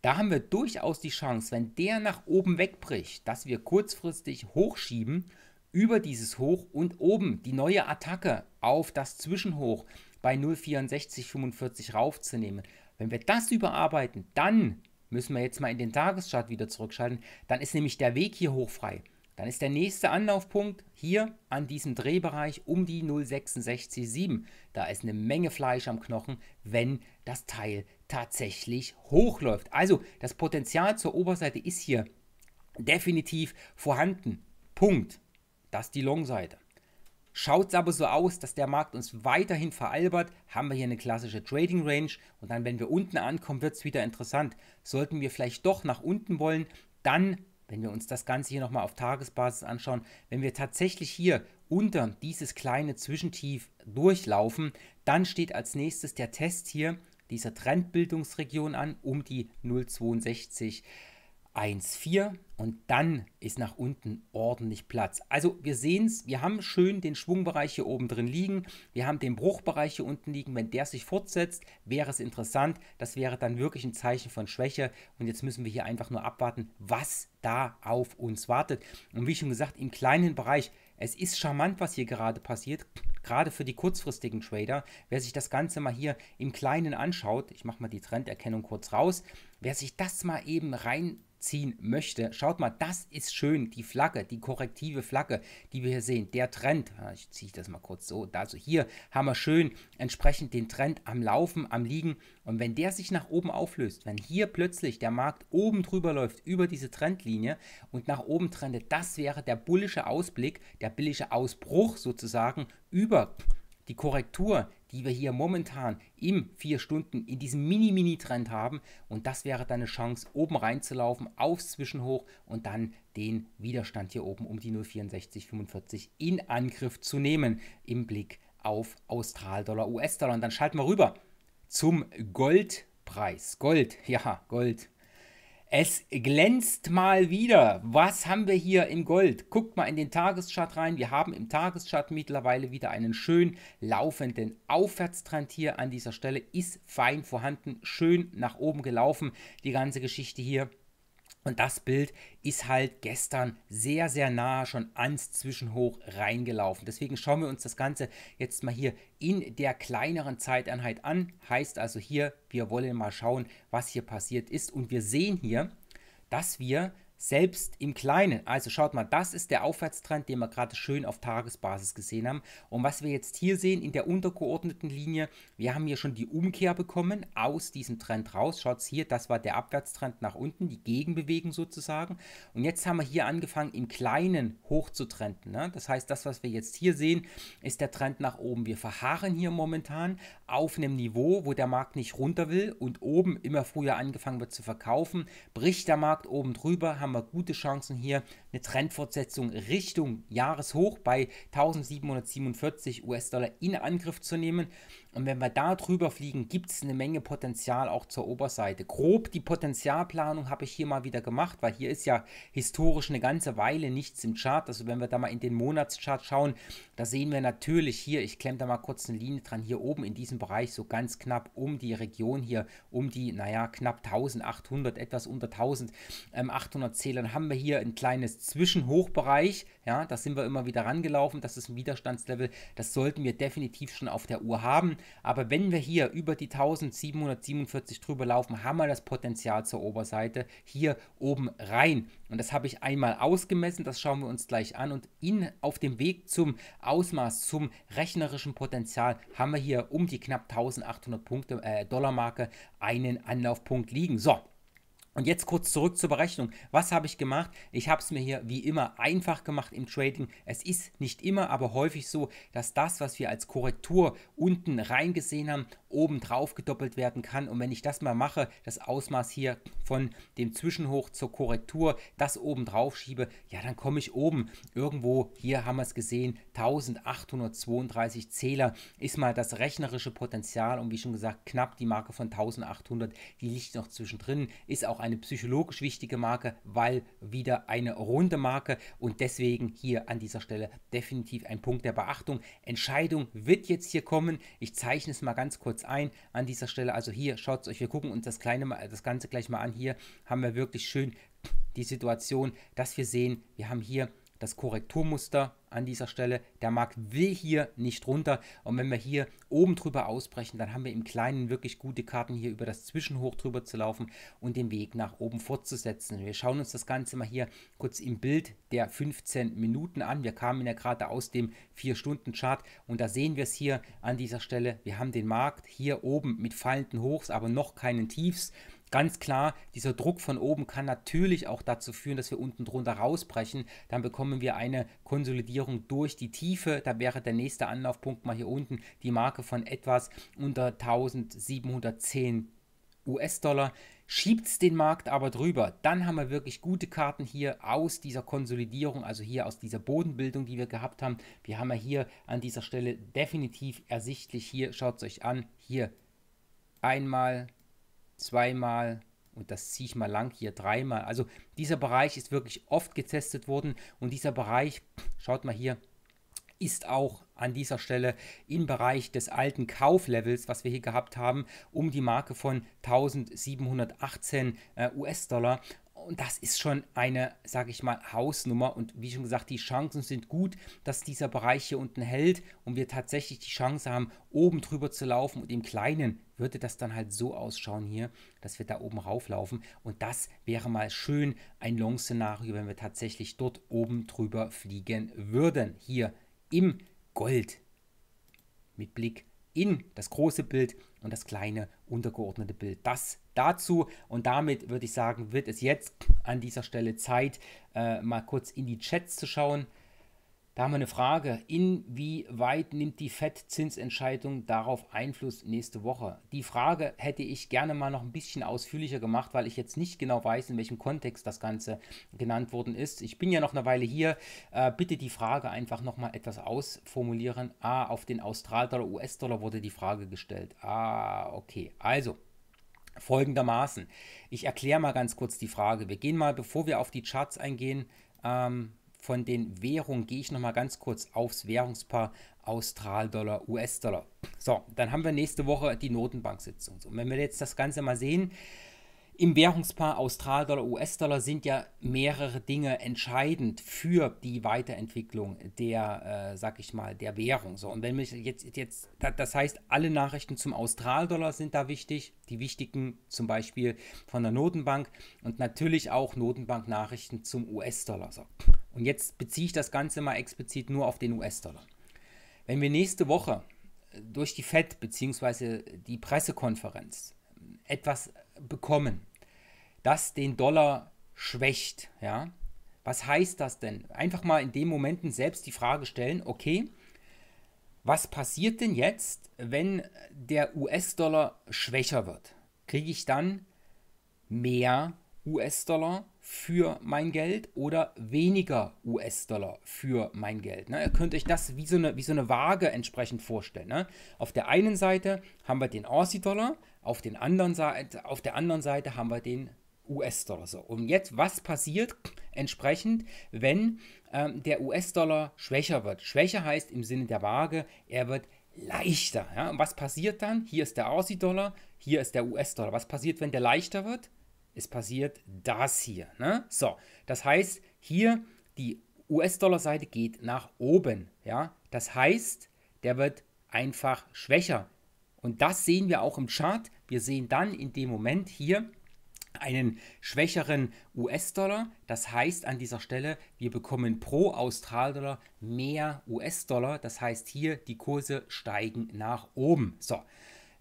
da haben wir durchaus die Chance, wenn der nach oben wegbricht, dass wir kurzfristig hochschieben über dieses Hoch und oben die neue Attacke auf das Zwischenhoch bei 0,6445 raufzunehmen. Wenn wir das überarbeiten, dann müssen wir jetzt mal in den Tageschart wieder zurückschalten, dann ist nämlich der Weg hier hoch frei. Dann ist der nächste Anlaufpunkt hier an diesem Drehbereich um die 0,667. Da ist eine Menge Fleisch am Knochen, wenn das Teil tatsächlich hochläuft. Also das Potenzial zur Oberseite ist hier definitiv vorhanden. Punkt. Das ist die Long-Seite. Schaut es aber so aus, dass der Markt uns weiterhin veralbert, haben wir hier eine klassische Trading Range und dann, wenn wir unten ankommen, wird es wieder interessant. Sollten wir vielleicht doch nach unten wollen, dann, wenn wir uns das Ganze hier nochmal auf Tagesbasis anschauen, wenn wir tatsächlich hier unter dieses kleine Zwischentief durchlaufen, dann steht als nächstes der Test hier dieser Trendbildungsregion an um die 0,62. 1,4 und dann ist nach unten ordentlich Platz. Also wir sehen es, wir haben schön den Schwungbereich hier oben drin liegen, wir haben den Bruchbereich hier unten liegen. Wenn der sich fortsetzt, wäre es interessant. Das wäre dann wirklich ein Zeichen von Schwäche und jetzt müssen wir hier einfach nur abwarten, was da auf uns wartet. Und wie schon gesagt, im kleinen Bereich, es ist charmant, was hier gerade passiert, gerade für die kurzfristigen Trader. Wer sich das Ganze mal hier im Kleinen anschaut, ich mache mal die Trenderkennung kurz raus, wer sich das mal eben rein ziehen möchte. Schaut mal, das ist schön, die Flagge, die korrektive Flagge, die wir hier sehen, der Trend. Ah, ich ziehe das mal kurz so. Also hier haben wir schön entsprechend den Trend am Laufen, am Liegen. Und wenn der sich nach oben auflöst, wenn hier plötzlich der Markt oben drüber läuft, über diese Trendlinie und nach oben trendet, das wäre der bullische Ausblick, der billige Ausbruch sozusagen über die Korrektur, die wir hier momentan im 4 Stunden in diesem Mini-Mini-Trend haben. Und das wäre dann eine Chance, oben reinzulaufen, aufs Zwischenhoch und dann den Widerstand hier oben um die 0,6445 in Angriff zu nehmen im Blick auf Austral-Dollar, US-Dollar. Und dann schalten wir rüber zum Goldpreis. Gold, ja, Gold. Es glänzt mal wieder. Was haben wir hier im Gold? Guckt mal in den Tageschart rein. Wir haben im Tageschart mittlerweile wieder einen schön laufenden Aufwärtstrend hier an dieser Stelle. Ist fein vorhanden, schön nach oben gelaufen, die ganze Geschichte hier. Und das Bild ist halt gestern sehr, sehr nah schon ans Zwischenhoch reingelaufen. Deswegen schauen wir uns das Ganze jetzt mal hier in der kleineren Zeiteinheit an. Heißt also hier, wir wollen mal schauen, was hier passiert ist. Und wir sehen hier, dass wir selbst im Kleinen, also schaut mal, das ist der Aufwärtstrend, den wir gerade schön auf Tagesbasis gesehen haben. Und was wir jetzt hier sehen in der untergeordneten Linie, wir haben hier schon die Umkehr bekommen aus diesem Trend raus. Schaut hier, das war der Abwärtstrend nach unten, die Gegenbewegung sozusagen. Und jetzt haben wir hier angefangen, im Kleinen hoch zu trenden. Ne? Das heißt, das, was wir jetzt hier sehen, ist der Trend nach oben. Wir verharren hier momentan auf einem Niveau, wo der Markt nicht runter will und oben immer früher angefangen wird zu verkaufen. Bricht der Markt oben drüber, haben haben wir gute Chancen hier eine Trendfortsetzung Richtung Jahreshoch bei 1747 US-Dollar in Angriff zu nehmen. Und wenn wir da drüber fliegen, gibt es eine Menge Potenzial auch zur Oberseite. Grob die Potenzialplanung habe ich hier mal wieder gemacht, weil hier ist ja historisch eine ganze Weile nichts im Chart. Also wenn wir da mal in den Monatschart schauen, da sehen wir natürlich hier, ich klemme da mal kurz eine Linie dran, hier oben in diesem Bereich so ganz knapp um die Region hier, um die, naja, knapp 1800, etwas unter 1800 ähm, Zählern haben wir hier ein kleines Zwischenhochbereich ja, da sind wir immer wieder rangelaufen. Das ist ein Widerstandslevel. Das sollten wir definitiv schon auf der Uhr haben. Aber wenn wir hier über die 1747 drüber laufen, haben wir das Potenzial zur Oberseite hier oben rein. Und das habe ich einmal ausgemessen. Das schauen wir uns gleich an. Und in, auf dem Weg zum Ausmaß, zum rechnerischen Potenzial, haben wir hier um die knapp 1800 Punkte, äh, Dollar Marke einen Anlaufpunkt liegen. So. Und jetzt kurz zurück zur Berechnung. Was habe ich gemacht? Ich habe es mir hier wie immer einfach gemacht im Trading. Es ist nicht immer, aber häufig so, dass das, was wir als Korrektur unten reingesehen haben, oben drauf gedoppelt werden kann. Und wenn ich das mal mache, das Ausmaß hier von dem Zwischenhoch zur Korrektur, das oben drauf schiebe, ja, dann komme ich oben. Irgendwo, hier haben wir es gesehen, 1832 Zähler ist mal das rechnerische Potenzial. Und wie schon gesagt, knapp die Marke von 1800, die liegt noch zwischendrin, ist auch ein eine psychologisch wichtige Marke, weil wieder eine runde Marke und deswegen hier an dieser Stelle definitiv ein Punkt der Beachtung. Entscheidung wird jetzt hier kommen. Ich zeichne es mal ganz kurz ein an dieser Stelle. Also hier schaut es euch, wir gucken uns das kleine, das Ganze gleich mal an. Hier haben wir wirklich schön die Situation, dass wir sehen, wir haben hier das Korrekturmuster an dieser Stelle. Der Markt will hier nicht runter. Und wenn wir hier oben drüber ausbrechen, dann haben wir im Kleinen wirklich gute Karten, hier über das Zwischenhoch drüber zu laufen und den Weg nach oben fortzusetzen. Wir schauen uns das Ganze mal hier kurz im Bild der 15 Minuten an. Wir kamen ja gerade aus dem 4-Stunden-Chart und da sehen wir es hier an dieser Stelle. Wir haben den Markt hier oben mit fallenden Hochs, aber noch keinen Tiefs. Ganz klar, dieser Druck von oben kann natürlich auch dazu führen, dass wir unten drunter rausbrechen. Dann bekommen wir eine Konsolidierung durch die Tiefe. Da wäre der nächste Anlaufpunkt mal hier unten die Marke von etwas unter 1710 US-Dollar. Schiebt es den Markt aber drüber, dann haben wir wirklich gute Karten hier aus dieser Konsolidierung, also hier aus dieser Bodenbildung, die wir gehabt haben. Wir haben ja hier an dieser Stelle definitiv ersichtlich hier, schaut es euch an, hier einmal zweimal und das ziehe ich mal lang hier dreimal. Also dieser Bereich ist wirklich oft getestet worden und dieser Bereich, schaut mal hier, ist auch an dieser Stelle im Bereich des alten Kauflevels, was wir hier gehabt haben, um die Marke von 1718 äh, US-Dollar. Und das ist schon eine, sage ich mal, Hausnummer. Und wie schon gesagt, die Chancen sind gut, dass dieser Bereich hier unten hält und wir tatsächlich die Chance haben, oben drüber zu laufen. Und im Kleinen würde das dann halt so ausschauen hier, dass wir da oben rauflaufen. Und das wäre mal schön ein Long-Szenario, wenn wir tatsächlich dort oben drüber fliegen würden. Hier im Gold. Mit Blick in das große Bild und das kleine untergeordnete Bild. Das dazu und damit würde ich sagen, wird es jetzt an dieser Stelle Zeit, äh, mal kurz in die Chats zu schauen da haben wir eine Frage. Inwieweit nimmt die FED-Zinsentscheidung darauf Einfluss nächste Woche? Die Frage hätte ich gerne mal noch ein bisschen ausführlicher gemacht, weil ich jetzt nicht genau weiß, in welchem Kontext das Ganze genannt worden ist. Ich bin ja noch eine Weile hier. Äh, bitte die Frage einfach nochmal etwas ausformulieren. Ah, auf den Australdollar, US-Dollar wurde die Frage gestellt. Ah, okay. Also, folgendermaßen. Ich erkläre mal ganz kurz die Frage. Wir gehen mal, bevor wir auf die Charts eingehen, ähm, von den Währungen gehe ich nochmal ganz kurz aufs Währungspaar Austral-Dollar, US-Dollar. So, dann haben wir nächste Woche die Notenbank-Sitzung. So, wenn wir jetzt das Ganze mal sehen, im Währungspaar Austral-Dollar, US-Dollar sind ja mehrere Dinge entscheidend für die Weiterentwicklung der, äh, sag ich mal, der Währung. So, und wenn mich jetzt, jetzt, das heißt, alle Nachrichten zum Austral-Dollar sind da wichtig, die wichtigen zum Beispiel von der Notenbank und natürlich auch Notenbank-Nachrichten zum US-Dollar. So. Und jetzt beziehe ich das Ganze mal explizit nur auf den US-Dollar. Wenn wir nächste Woche äh, durch die FED bzw. die Pressekonferenz etwas bekommen, das den Dollar schwächt, ja, was heißt das denn? Einfach mal in dem Moment selbst die Frage stellen, okay, was passiert denn jetzt, wenn der US-Dollar schwächer wird? Kriege ich dann mehr US-Dollar für mein Geld oder weniger US-Dollar für mein Geld. Ne? Ihr könnt euch das wie so eine, wie so eine Waage entsprechend vorstellen. Ne? Auf der einen Seite haben wir den Aussie-Dollar, auf, auf der anderen Seite haben wir den US-Dollar. So. Und jetzt, was passiert entsprechend, wenn ähm, der US-Dollar schwächer wird? Schwächer heißt im Sinne der Waage, er wird leichter. Ja? Und was passiert dann? Hier ist der Aussie-Dollar, hier ist der US-Dollar. Was passiert, wenn der leichter wird? es passiert das hier. Ne? So, das heißt, hier die US-Dollar-Seite geht nach oben. Ja? Das heißt, der wird einfach schwächer. Und das sehen wir auch im Chart. Wir sehen dann in dem Moment hier einen schwächeren US-Dollar. Das heißt an dieser Stelle, wir bekommen pro Australdollar mehr US-Dollar. Das heißt hier, die Kurse steigen nach oben. So,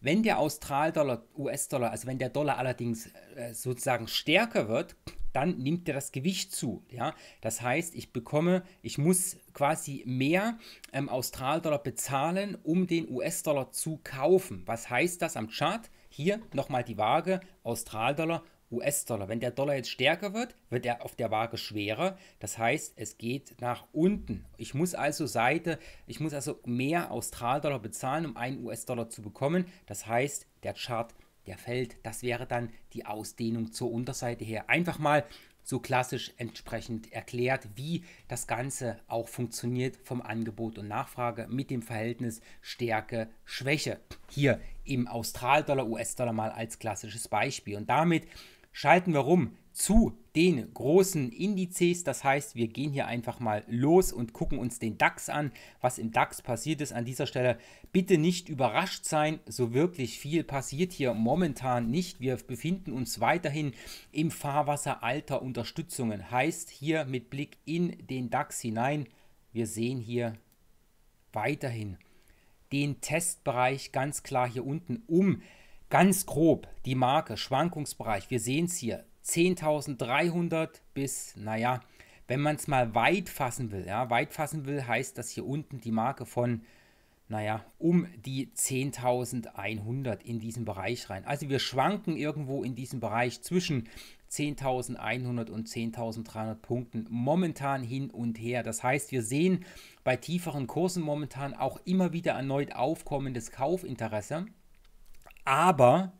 wenn der Australdollar, US-Dollar, also wenn der Dollar allerdings äh, sozusagen stärker wird, dann nimmt ja das Gewicht zu. Ja? Das heißt, ich bekomme, ich muss quasi mehr ähm, Australdollar bezahlen, um den US-Dollar zu kaufen. Was heißt das am Chart? Hier nochmal die Waage, Australdollar US-Dollar. Wenn der Dollar jetzt stärker wird, wird er auf der Waage schwerer. Das heißt, es geht nach unten. Ich muss also Seite, ich muss also mehr Australdollar bezahlen, um einen US-Dollar zu bekommen. Das heißt, der Chart, der fällt. Das wäre dann die Ausdehnung zur Unterseite her. Einfach mal so klassisch entsprechend erklärt, wie das Ganze auch funktioniert vom Angebot und Nachfrage mit dem Verhältnis Stärke-Schwäche. Hier im Austral-Dollar, US-Dollar mal als klassisches Beispiel. Und damit schalten wir rum zu den großen Indizes. Das heißt, wir gehen hier einfach mal los und gucken uns den DAX an, was im DAX passiert ist. An dieser Stelle bitte nicht überrascht sein, so wirklich viel passiert hier momentan nicht. Wir befinden uns weiterhin im Fahrwasser alter Unterstützungen. Heißt hier mit Blick in den DAX hinein, wir sehen hier weiterhin den Testbereich ganz klar hier unten, um Ganz grob die Marke, Schwankungsbereich, wir sehen es hier, 10.300 bis, naja, wenn man es mal weit fassen will, ja, weit fassen will, heißt das hier unten die Marke von, naja, um die 10.100 in diesen Bereich rein. Also wir schwanken irgendwo in diesem Bereich zwischen 10.100 und 10.300 Punkten momentan hin und her. Das heißt, wir sehen bei tieferen Kursen momentan auch immer wieder erneut aufkommendes Kaufinteresse. Aber,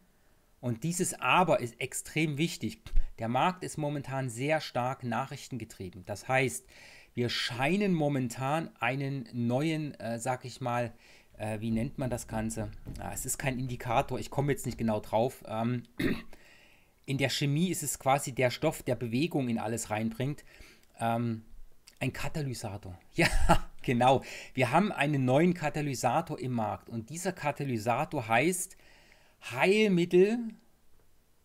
und dieses Aber ist extrem wichtig, der Markt ist momentan sehr stark nachrichtengetrieben. Das heißt, wir scheinen momentan einen neuen, äh, sag ich mal, äh, wie nennt man das Ganze? Ah, es ist kein Indikator, ich komme jetzt nicht genau drauf. Ähm, [CLEARS THROAT] in der Chemie ist es quasi der Stoff, der Bewegung in alles reinbringt. Ähm, ein Katalysator. [LAUGHS] Ja, genau. Wir haben einen neuen Katalysator im Markt und dieser Katalysator heißt Heilmittel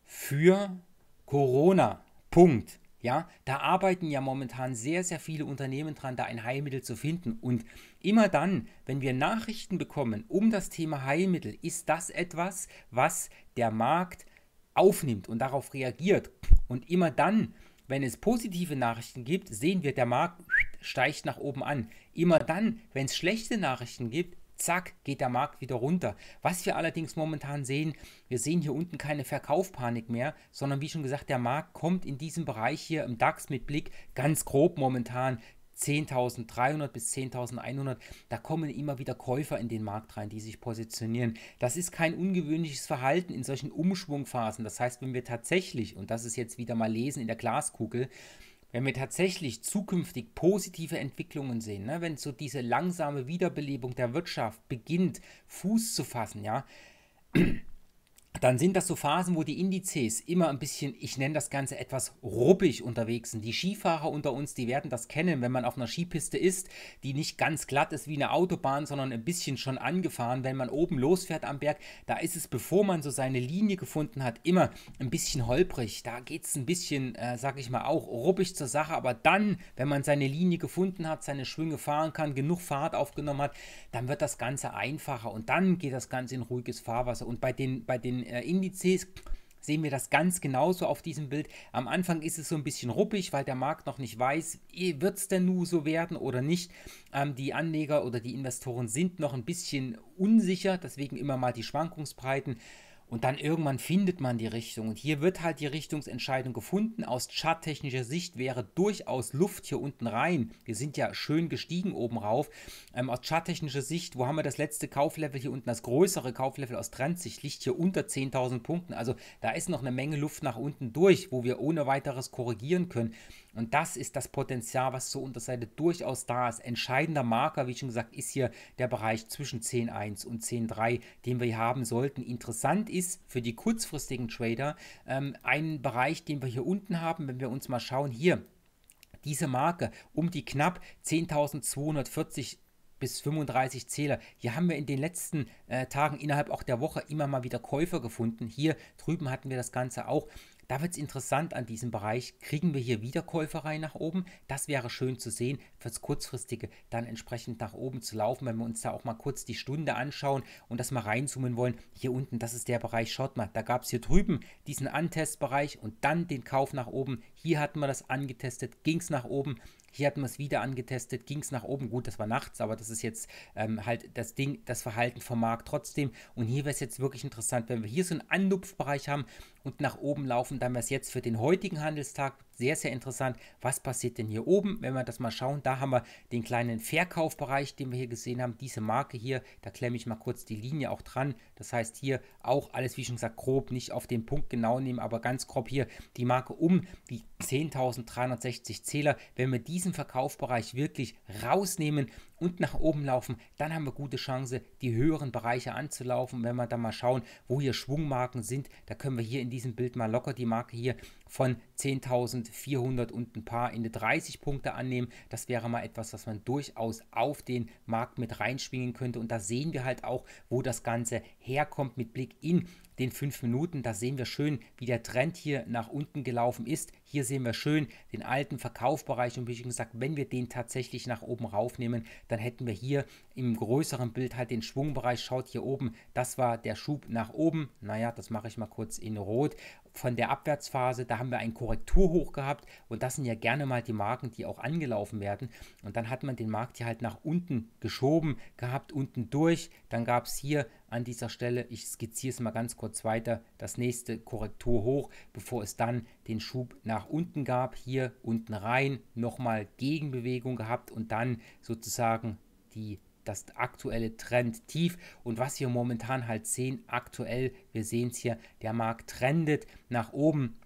für Corona. Punkt. Ja, da arbeiten ja momentan sehr, sehr viele Unternehmen dran, da ein Heilmittel zu finden. Und immer dann, wenn wir Nachrichten bekommen um das Thema Heilmittel, ist das etwas, was der Markt aufnimmt und darauf reagiert. Und immer dann, wenn es positive Nachrichten gibt, sehen wir, der Markt steigt nach oben an. Immer dann, wenn es schlechte Nachrichten gibt, zack, geht der Markt wieder runter. Was wir allerdings momentan sehen, wir sehen hier unten keine Verkaufpanik mehr, sondern wie schon gesagt, der Markt kommt in diesem Bereich hier im DAX mit Blick ganz grob momentan 10.300 bis 10.100, da kommen immer wieder Käufer in den Markt rein, die sich positionieren. Das ist kein ungewöhnliches Verhalten in solchen Umschwungphasen. Das heißt, wenn wir tatsächlich, und das ist jetzt wieder mal lesen in der Glaskugel, wenn wir tatsächlich zukünftig positive Entwicklungen sehen, ne, wenn so diese langsame Wiederbelebung der Wirtschaft beginnt, Fuß zu fassen, ja, dann sind das so Phasen, wo die Indizes immer ein bisschen, ich nenne das Ganze etwas ruppig unterwegs sind. Die Skifahrer unter uns, die werden das kennen, wenn man auf einer Skipiste ist, die nicht ganz glatt ist wie eine Autobahn, sondern ein bisschen schon angefahren. Wenn man oben losfährt am Berg, da ist es, bevor man so seine Linie gefunden hat, immer ein bisschen holprig. Da geht es ein bisschen, äh, sag ich mal, auch ruppig zur Sache. Aber dann, wenn man seine Linie gefunden hat, seine Schwünge fahren kann, genug Fahrt aufgenommen hat, dann wird das Ganze einfacher und dann geht das Ganze in ruhiges Fahrwasser. Und bei den, bei den äh, Indizes sehen wir das ganz genauso auf diesem Bild. Am Anfang ist es so ein bisschen ruppig, weil der Markt noch nicht weiß, eh, wird es denn nun so werden oder nicht. Ähm, die Anleger oder die Investoren sind noch ein bisschen unsicher, deswegen immer mal die Schwankungsbreiten. Und dann irgendwann findet man die Richtung. Und hier wird halt die Richtungsentscheidung gefunden. Aus charttechnischer Sicht wäre durchaus Luft hier unten rein. Wir sind ja schön gestiegen oben rauf. Ähm, aus charttechnischer Sicht, wo haben wir das letzte Kauflevel hier unten? Das größere Kauflevel aus Trendsicht liegt hier unter 10.000 Punkten. Also da ist noch eine Menge Luft nach unten durch, wo wir ohne weiteres korrigieren können. Und das ist das Potenzial, was zur Unterseite durchaus da ist. Entscheidender Marker, wie schon gesagt, ist hier der Bereich zwischen 10.1 und 10.3, den wir hier haben sollten. Interessant ist für die kurzfristigen Trader ähm, ein Bereich, den wir hier unten haben, wenn wir uns mal schauen, hier diese Marke um die knapp 10.240 bis 35 Zähler. Hier haben wir in den letzten äh, Tagen innerhalb auch der Woche immer mal wieder Käufer gefunden. Hier drüben hatten wir das Ganze auch. Da wird es interessant an diesem Bereich. Kriegen wir hier wieder Käuferei nach oben? Das wäre schön zu sehen, fürs Kurzfristige dann entsprechend nach oben zu laufen, wenn wir uns da auch mal kurz die Stunde anschauen und das mal reinzoomen wollen. Hier unten, das ist der Bereich, schaut mal, da gab es hier drüben diesen Antestbereich und dann den Kauf nach oben. Hier hatten wir das angetestet, ging es nach oben. Hier hatten wir es wieder angetestet, ging es nach oben. Gut, das war nachts, aber das ist jetzt ähm, halt das Ding, das Verhalten vom Markt trotzdem. Und hier wäre es jetzt wirklich interessant, wenn wir hier so einen Anlupfbereich haben und nach oben laufen, dann wäre es jetzt für den heutigen Handelstag sehr, sehr interessant. Was passiert denn hier oben? Wenn wir das mal schauen, da haben wir den kleinen Verkaufbereich, den wir hier gesehen haben. Diese Marke hier, da klemme ich mal kurz die Linie auch dran. Das heißt hier auch alles, wie schon gesagt, grob, nicht auf den Punkt genau nehmen, aber ganz grob hier die Marke um die 10.360 Zähler. Wenn wir diesen Verkaufbereich wirklich rausnehmen und nach oben laufen, dann haben wir gute Chance, die höheren Bereiche anzulaufen. Wenn wir dann mal schauen, wo hier Schwungmarken sind, da können wir hier in diesem Bild mal locker die Marke hier von 10.400 und ein paar in die 30 Punkte annehmen. Das wäre mal etwas, was man durchaus auf den Markt mit reinschwingen könnte. Und da sehen wir halt auch, wo das Ganze herkommt mit Blick in den fünf Minuten. Da sehen wir schön, wie der Trend hier nach unten gelaufen ist. Hier sehen wir schön den alten Verkaufbereich und wie schon gesagt, wenn wir den tatsächlich nach oben raufnehmen, dann hätten wir hier im größeren Bild halt den Schwungbereich. Schaut hier oben, das war der Schub nach oben. Naja, das mache ich mal kurz in Rot. Von der Abwärtsphase, da haben wir einen Korrekturhoch gehabt und das sind ja gerne mal die Marken, die auch angelaufen werden. Und dann hat man den Markt hier halt nach unten geschoben gehabt, unten durch. Dann gab es hier an dieser Stelle. Ich skizziere es mal ganz kurz weiter. Das nächste Korrektur hoch, bevor es dann den Schub nach unten gab. Hier unten rein, nochmal Gegenbewegung gehabt und dann sozusagen die das aktuelle Trend tief und was wir momentan halt sehen, aktuell, wir sehen es hier, der Markt trendet nach oben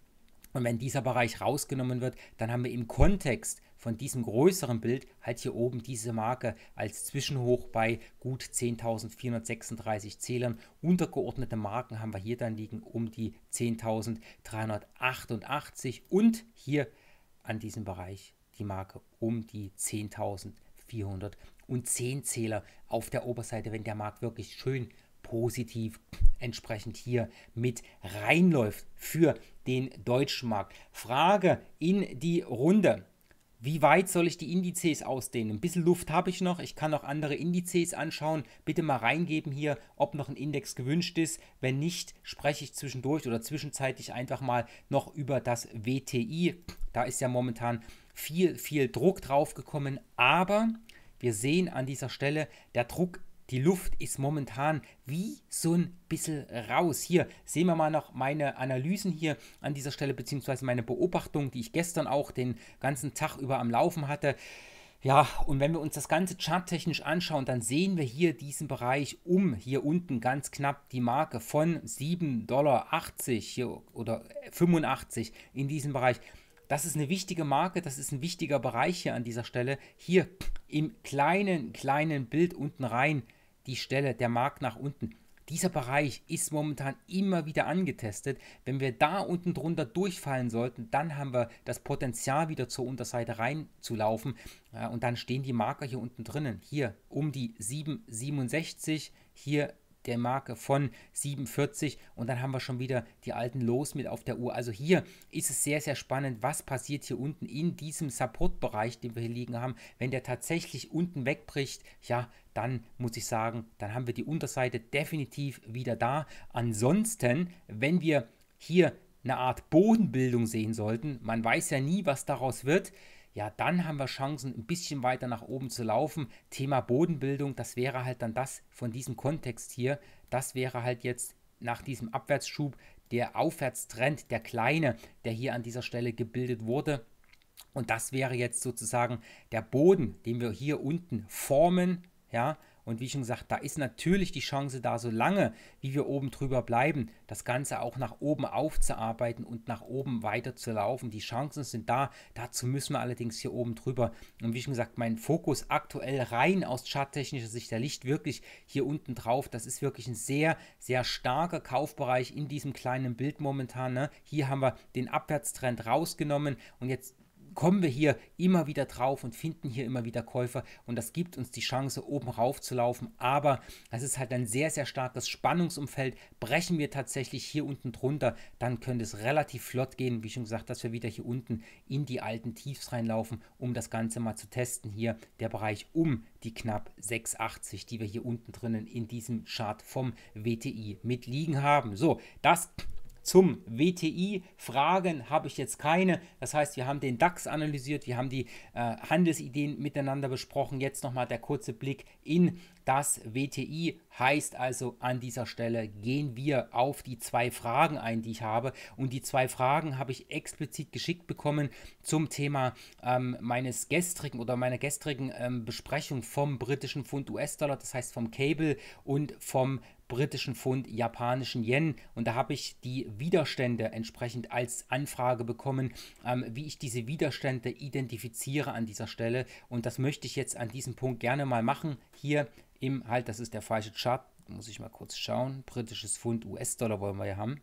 und wenn dieser Bereich rausgenommen wird, dann haben wir im Kontext von diesem größeren Bild halt hier oben diese Marke als Zwischenhoch bei gut 10.436 Zählern. Untergeordnete Marken haben wir hier dann liegen um die 10.388 und hier an diesem Bereich die Marke um die 10.400 und 10 Zähler auf der Oberseite, wenn der Markt wirklich schön positiv entsprechend hier mit reinläuft für den deutschen Markt. Frage in die Runde wie weit soll ich die Indizes ausdehnen? Ein bisschen Luft habe ich noch. Ich kann noch andere Indizes anschauen. Bitte mal reingeben hier, ob noch ein Index gewünscht ist. Wenn nicht, spreche ich zwischendurch oder zwischenzeitlich einfach mal noch über das WTI. Da ist ja momentan viel, viel Druck drauf gekommen. Aber wir sehen an dieser Stelle, der Druck die Luft ist momentan wie so ein bisschen raus. Hier sehen wir mal noch meine Analysen hier an dieser Stelle, beziehungsweise meine Beobachtung, die ich gestern auch den ganzen Tag über am Laufen hatte. Ja, und wenn wir uns das Ganze charttechnisch anschauen, dann sehen wir hier diesen Bereich um, hier unten ganz knapp die Marke von 7,80 Dollar oder 85 in diesem Bereich. Das ist eine wichtige Marke, das ist ein wichtiger Bereich hier an dieser Stelle. Hier im kleinen, kleinen Bild unten rein die Stelle, der Markt nach unten. Dieser Bereich ist momentan immer wieder angetestet. Wenn wir da unten drunter durchfallen sollten, dann haben wir das Potenzial wieder zur Unterseite reinzulaufen. Und dann stehen die Marker hier unten drinnen. Hier um die 7,67, hier der Marke von 47 und dann haben wir schon wieder die alten Los mit auf der Uhr. Also hier ist es sehr, sehr spannend, was passiert hier unten in diesem Supportbereich, den wir hier liegen haben. Wenn der tatsächlich unten wegbricht, ja, dann muss ich sagen, dann haben wir die Unterseite definitiv wieder da. Ansonsten, wenn wir hier eine Art Bodenbildung sehen sollten, man weiß ja nie, was daraus wird, ja, dann haben wir Chancen, ein bisschen weiter nach oben zu laufen. Thema Bodenbildung, das wäre halt dann das von diesem Kontext hier. Das wäre halt jetzt nach diesem Abwärtsschub der Aufwärtstrend, der kleine, der hier an dieser Stelle gebildet wurde. Und das wäre jetzt sozusagen der Boden, den wir hier unten formen, ja, und wie schon gesagt, da ist natürlich die Chance da, solange wie wir oben drüber bleiben, das Ganze auch nach oben aufzuarbeiten und nach oben weiter zu laufen. Die Chancen sind da. Dazu müssen wir allerdings hier oben drüber. Und wie schon gesagt, mein Fokus aktuell rein aus charttechnischer Sicht, der liegt wirklich hier unten drauf. Das ist wirklich ein sehr, sehr starker Kaufbereich in diesem kleinen Bild momentan. Ne? Hier haben wir den Abwärtstrend rausgenommen und jetzt kommen wir hier immer wieder drauf und finden hier immer wieder Käufer und das gibt uns die Chance, oben rauf zu laufen. Aber das ist halt ein sehr, sehr starkes Spannungsumfeld. Brechen wir tatsächlich hier unten drunter, dann könnte es relativ flott gehen, wie schon gesagt, dass wir wieder hier unten in die alten Tiefs reinlaufen, um das Ganze mal zu testen. Hier der Bereich um die knapp 6,80, die wir hier unten drinnen in diesem Chart vom WTI mit liegen haben. So, das zum WTI Fragen habe ich jetzt keine. Das heißt, wir haben den DAX analysiert, wir haben die äh, Handelsideen miteinander besprochen. Jetzt nochmal der kurze Blick in das WTI heißt also an dieser Stelle gehen wir auf die zwei Fragen ein, die ich habe. Und die zwei Fragen habe ich explizit geschickt bekommen zum Thema ähm, meines gestrigen oder meiner gestrigen ähm, Besprechung vom britischen Pfund US-Dollar, das heißt vom Cable und vom britischen Pfund, japanischen Yen. Und da habe ich die Widerstände entsprechend als Anfrage bekommen, ähm, wie ich diese Widerstände identifiziere an dieser Stelle. Und das möchte ich jetzt an diesem Punkt gerne mal machen. Hier im, halt, das ist der falsche Chart, muss ich mal kurz schauen. Britisches Pfund, US-Dollar wollen wir ja haben.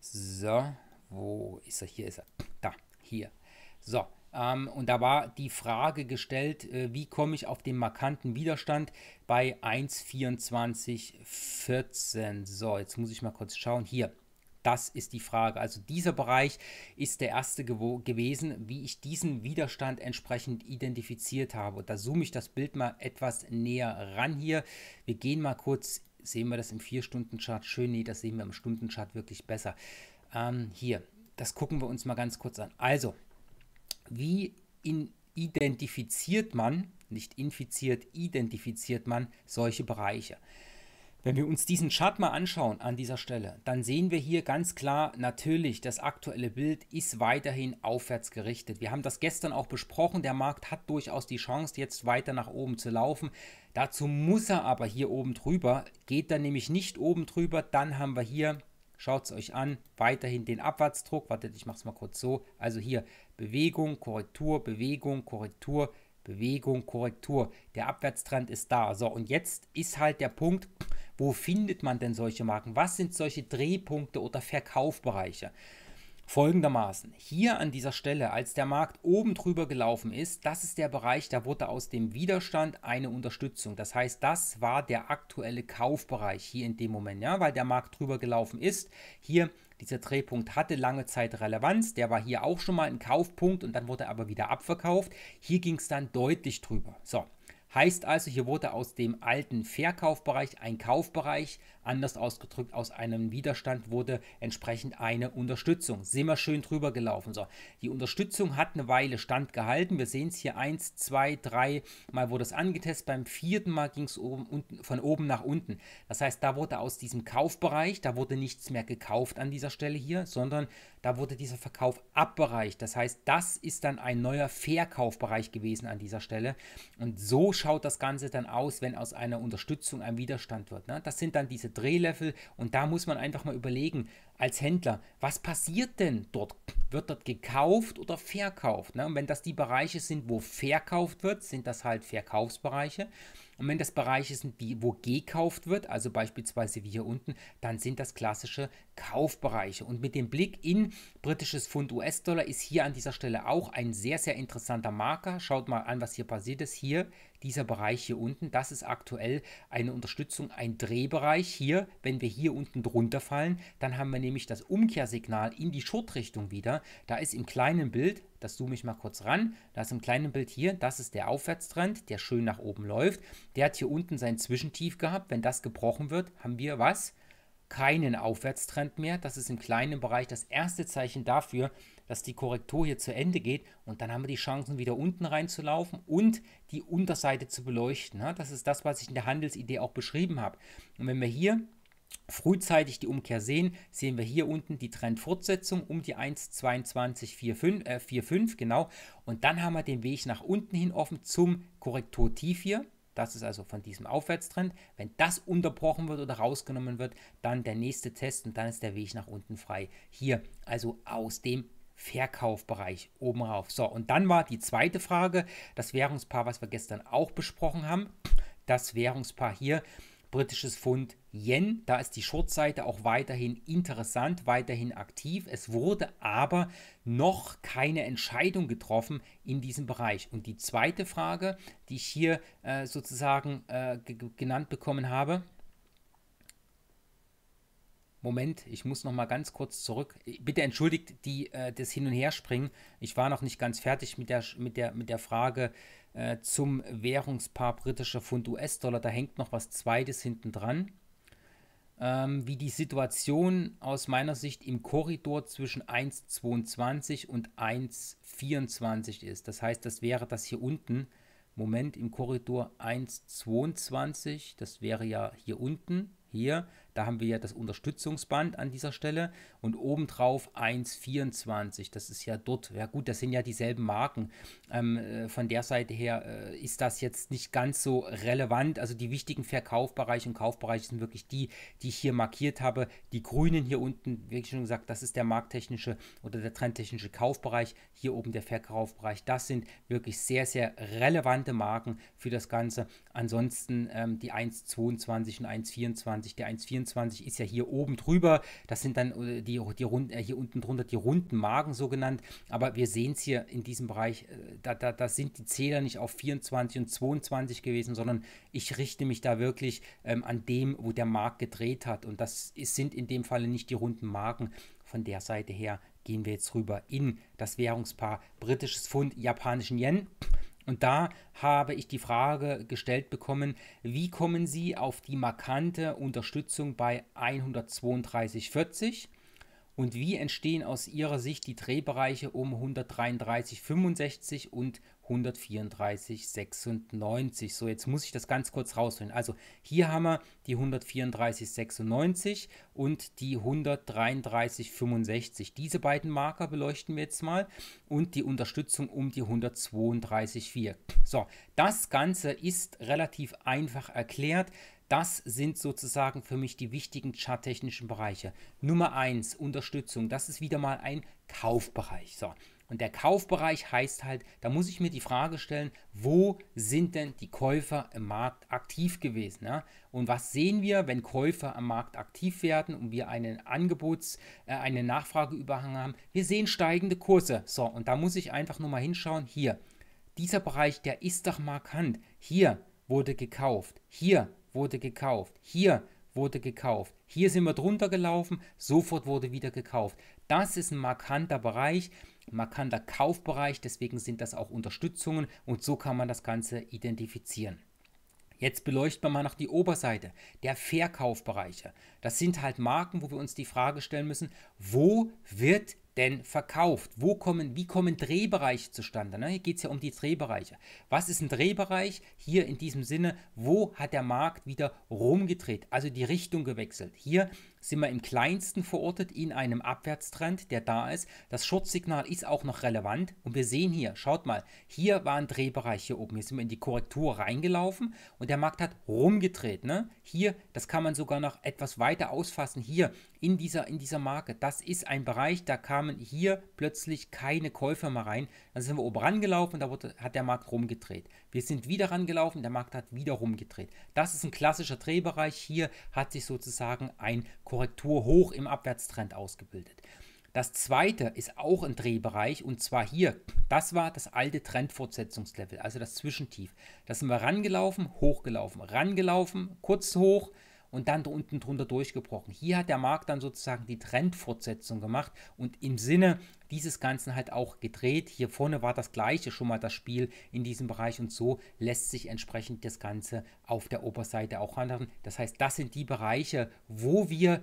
So, wo ist er? Hier ist er. Da, hier. So, ähm, und da war die Frage gestellt, äh, wie komme ich auf den markanten Widerstand bei 1,2414. So, jetzt muss ich mal kurz schauen. Hier, das ist die Frage. Also dieser Bereich ist der erste gewesen, wie ich diesen Widerstand entsprechend identifiziert habe. Und da zoome ich das Bild mal etwas näher ran hier. Wir gehen mal kurz, sehen wir das im 4-Stunden-Chart schön? Nee, das sehen wir im Stunden-Chart wirklich besser. Ähm, hier, das gucken wir uns mal ganz kurz an. Also, wie identifiziert man, nicht infiziert, identifiziert man solche Bereiche. Wenn wir uns diesen Chart mal anschauen an dieser Stelle, dann sehen wir hier ganz klar natürlich, das aktuelle Bild ist weiterhin aufwärts gerichtet. Wir haben das gestern auch besprochen, der Markt hat durchaus die Chance, jetzt weiter nach oben zu laufen. Dazu muss er aber hier oben drüber, geht dann nämlich nicht oben drüber, dann haben wir hier, schaut es euch an, weiterhin den Abwärtsdruck. Wartet, ich mache es mal kurz so. Also hier Bewegung, Korrektur, Bewegung, Korrektur, Bewegung, Korrektur. Der Abwärtstrend ist da. So, und jetzt ist halt der Punkt, wo findet man denn solche Marken? Was sind solche Drehpunkte oder Verkaufbereiche? Folgendermaßen, hier an dieser Stelle, als der Markt oben drüber gelaufen ist, das ist der Bereich, da wurde aus dem Widerstand eine Unterstützung. Das heißt, das war der aktuelle Kaufbereich hier in dem Moment, ja, weil der Markt drüber gelaufen ist. Hier dieser Drehpunkt hatte lange Zeit Relevanz, der war hier auch schon mal ein Kaufpunkt und dann wurde er aber wieder abverkauft. Hier ging es dann deutlich drüber. So, heißt also, hier wurde aus dem alten Verkaufbereich ein Kaufbereich, Anders ausgedrückt, aus einem Widerstand wurde entsprechend eine Unterstützung. Sind wir schön drüber gelaufen. So, die Unterstützung hat eine Weile standgehalten. Wir sehen es hier 1, 2, 3 Mal wurde es angetestet. Beim vierten Mal ging es von oben nach unten. Das heißt, da wurde aus diesem Kaufbereich, da wurde nichts mehr gekauft an dieser Stelle hier, sondern da wurde dieser Verkauf abbereicht. Das heißt, das ist dann ein neuer Verkaufbereich gewesen an dieser Stelle. Und so schaut das Ganze dann aus, wenn aus einer Unterstützung ein Widerstand wird. Ne? Das sind dann diese Drehlevel und da muss man einfach mal überlegen, als Händler, was passiert denn dort? Wird dort gekauft oder verkauft? Ne? Und wenn das die Bereiche sind, wo verkauft wird, sind das halt Verkaufsbereiche. Und wenn das Bereiche sind, die, wo gekauft wird, also beispielsweise wie hier unten, dann sind das klassische Kaufbereiche. Und mit dem Blick in britisches Pfund US-Dollar ist hier an dieser Stelle auch ein sehr, sehr interessanter Marker. Schaut mal an, was hier passiert ist. Hier dieser Bereich hier unten, das ist aktuell eine Unterstützung, ein Drehbereich hier. Wenn wir hier unten drunter fallen, dann haben wir nämlich das Umkehrsignal in die Shortrichtung wieder. Da ist im kleinen Bild, das zoome ich mal kurz ran, da ist im kleinen Bild hier, das ist der Aufwärtstrend, der schön nach oben läuft. Der hat hier unten sein Zwischentief gehabt. Wenn das gebrochen wird, haben wir was? keinen Aufwärtstrend mehr. Das ist im kleinen Bereich das erste Zeichen dafür, dass die Korrektur hier zu Ende geht und dann haben wir die Chancen, wieder unten reinzulaufen und die Unterseite zu beleuchten. Ne? Das ist das, was ich in der Handelsidee auch beschrieben habe. Und wenn wir hier frühzeitig die Umkehr sehen, sehen wir hier unten die Trendfortsetzung um die 1,2245, äh, genau. Und dann haben wir den Weg nach unten hin offen zum Korrekturtief hier. Das ist also von diesem Aufwärtstrend. Wenn das unterbrochen wird oder rausgenommen wird, dann der nächste Test und dann ist der Weg nach unten frei. Hier also aus dem Verkaufbereich oben rauf. So, und dann war die zweite Frage, das Währungspaar, was wir gestern auch besprochen haben, das Währungspaar hier, britisches Pfund Yen, da ist die Shortseite auch weiterhin interessant, weiterhin aktiv. Es wurde aber noch keine Entscheidung getroffen in diesem Bereich. Und die zweite Frage, die ich hier äh, sozusagen äh, genannt bekommen habe, Moment, ich muss noch mal ganz kurz zurück. Bitte entschuldigt die, äh, das Hin- und Herspringen. Ich war noch nicht ganz fertig mit der, mit der, mit der Frage äh, zum Währungspaar britischer Pfund US-Dollar. Da hängt noch was Zweites hinten dran. Ähm, wie die Situation aus meiner Sicht im Korridor zwischen 1,22 und 1,24 ist. Das heißt, das wäre das hier unten. Moment, im Korridor 1,22. Das wäre ja hier unten. Hier, da haben wir ja das Unterstützungsband an dieser Stelle und obendrauf 1,24. Das ist ja dort, ja gut, das sind ja dieselben Marken. Ähm, äh, von der Seite her äh, ist das jetzt nicht ganz so relevant. Also die wichtigen Verkaufbereiche und Kaufbereiche sind wirklich die, die ich hier markiert habe. Die grünen hier unten, wie schon gesagt, das ist der markttechnische oder der trendtechnische Kaufbereich. Hier oben der Verkaufbereich. Das sind wirklich sehr, sehr relevante Marken für das Ganze. Ansonsten ähm, die 1,22 und 1,24. Der 1,24 24 ist ja hier oben drüber. Das sind dann äh, die, die Rund, äh, hier unten drunter die runden Magen so genannt. Aber wir sehen es hier in diesem Bereich, äh, da, da, da, sind die Zähler nicht auf 24 und 22 gewesen, sondern ich richte mich da wirklich ähm, an dem, wo der Markt gedreht hat. Und das ist, sind in dem Falle nicht die runden Marken. Von der Seite her gehen wir jetzt rüber in das Währungspaar britisches Pfund, japanischen Yen. Und da habe ich die Frage gestellt bekommen, wie kommen Sie auf die markante Unterstützung bei 132,40 und wie entstehen aus Ihrer Sicht die Drehbereiche um 133,65 und 134, 96. So, jetzt muss ich das ganz kurz rausholen. Also hier haben wir die 134, 96 und die 133, 65. Diese beiden Marker beleuchten wir jetzt mal und die Unterstützung um die 132, 4. So, das Ganze ist relativ einfach erklärt. Das sind sozusagen für mich die wichtigen charttechnischen Bereiche. Nummer 1, Unterstützung. Das ist wieder mal ein Kaufbereich. So, und der Kaufbereich heißt halt, da muss ich mir die Frage stellen, wo sind denn die Käufer im Markt aktiv gewesen? Ja? Und was sehen wir, wenn Käufer am Markt aktiv werden und wir einen Angebots-, äh, einen Nachfrageüberhang haben? Wir sehen steigende Kurse. So, und da muss ich einfach nur mal hinschauen, hier. Dieser Bereich, der ist doch markant. Hier wurde gekauft, hier wurde gekauft, hier wurde gekauft. Hier sind wir drunter gelaufen, sofort wurde wieder gekauft. Das ist ein markanter Bereich markanter Kaufbereich, deswegen sind das auch Unterstützungen und so kann man das Ganze identifizieren. Jetzt beleuchten wir mal noch die Oberseite, der Verkaufbereiche. Das sind halt Marken, wo wir uns die Frage stellen müssen, wo wird denn verkauft? Wo kommen, wie kommen Drehbereiche zustande? Ne? Hier geht es ja um die Drehbereiche. Was ist ein Drehbereich? Hier in diesem Sinne, wo hat der Markt wieder rumgedreht, also die Richtung gewechselt? Hier sind wir im kleinsten verortet in einem Abwärtstrend, der da ist. Das Schutzsignal ist auch noch relevant und wir sehen hier, schaut mal, hier war ein Drehbereich hier oben. Hier sind wir in die Korrektur reingelaufen und der Markt hat rumgedreht. Ne? Hier, das kann man sogar noch etwas weiter ausfassen, hier in dieser, in dieser Marke. Das ist ein Bereich, da kamen hier plötzlich keine Käufer mehr rein. Dann sind wir oben rangelaufen und da wurde, hat der Markt rumgedreht. Wir sind wieder rangelaufen, der Markt hat wieder rumgedreht. Das ist ein klassischer Drehbereich. Hier hat sich sozusagen ein Korrektur hoch im Abwärtstrend ausgebildet. Das zweite ist auch ein Drehbereich und zwar hier. Das war das alte Trendfortsetzungslevel, also das Zwischentief. Da sind wir rangelaufen, hochgelaufen, rangelaufen, kurz hoch, und dann unten drunter durchgebrochen. Hier hat der Markt dann sozusagen die Trendfortsetzung gemacht und im Sinne dieses Ganzen halt auch gedreht. Hier vorne war das gleiche schon mal das Spiel in diesem Bereich und so lässt sich entsprechend das Ganze auf der Oberseite auch handeln. Das heißt, das sind die Bereiche, wo wir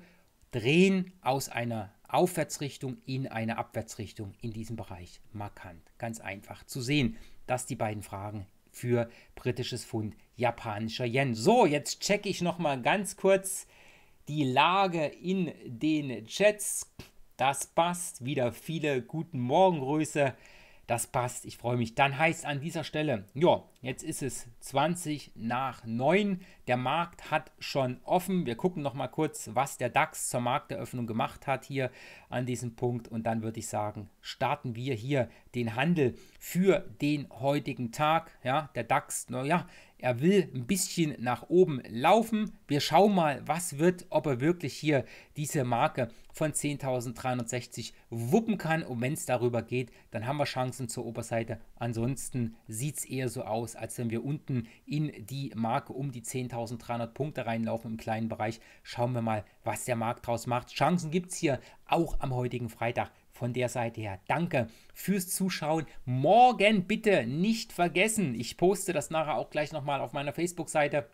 drehen aus einer Aufwärtsrichtung in eine Abwärtsrichtung in diesem Bereich markant. Ganz einfach zu sehen, dass die beiden Fragen für britisches Pfund, japanischer Yen. So, jetzt checke ich noch mal ganz kurz die Lage in den Chats. Das passt. Wieder viele guten Morgengrüße. Das passt, ich freue mich. Dann heißt an dieser Stelle, ja, jetzt ist es 20 nach 9. Der Markt hat schon offen. Wir gucken noch mal kurz, was der DAX zur Markteröffnung gemacht hat hier an diesem Punkt. Und dann würde ich sagen, starten wir hier den Handel für den heutigen Tag. Ja, der DAX, naja, er will ein bisschen nach oben laufen. Wir schauen mal, was wird, ob er wirklich hier diese Marke von 10.360 wuppen kann. Und wenn es darüber geht, dann haben wir Chancen zur Oberseite. Ansonsten sieht es eher so aus, als wenn wir unten in die Marke um die 10.300 Punkte reinlaufen im kleinen Bereich. Schauen wir mal, was der Markt draus macht. Chancen gibt es hier auch am heutigen Freitag von der Seite her. Danke fürs Zuschauen. Morgen bitte nicht vergessen, ich poste das nachher auch gleich nochmal auf meiner Facebook-Seite,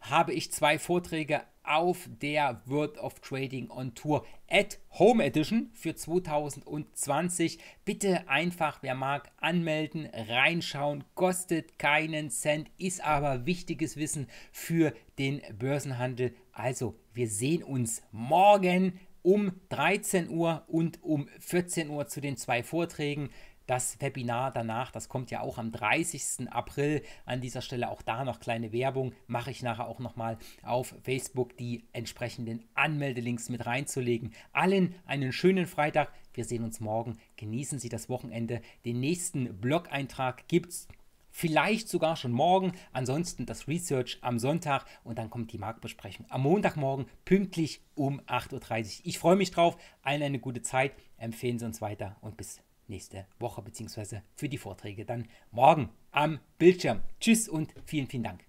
habe ich zwei Vorträge auf der World of Trading on Tour at Home Edition für 2020. Bitte einfach, wer mag, anmelden, reinschauen. Kostet keinen Cent, ist aber wichtiges Wissen für den Börsenhandel. Also, wir sehen uns morgen um 13 Uhr und um 14 Uhr zu den zwei Vorträgen. Das Webinar danach, das kommt ja auch am 30. April. An dieser Stelle auch da noch kleine Werbung. Mache ich nachher auch nochmal auf Facebook die entsprechenden Anmeldelinks mit reinzulegen. Allen einen schönen Freitag. Wir sehen uns morgen. Genießen Sie das Wochenende. Den nächsten Blog-Eintrag gibt es vielleicht sogar schon morgen. Ansonsten das Research am Sonntag und dann kommt die Marktbesprechung am Montagmorgen pünktlich um 8.30 Uhr. Ich freue mich drauf. Allen eine gute Zeit. Empfehlen Sie uns weiter und bis nächste Woche beziehungsweise für die Vorträge dann morgen am Bildschirm. Tschüss und vielen, vielen Dank.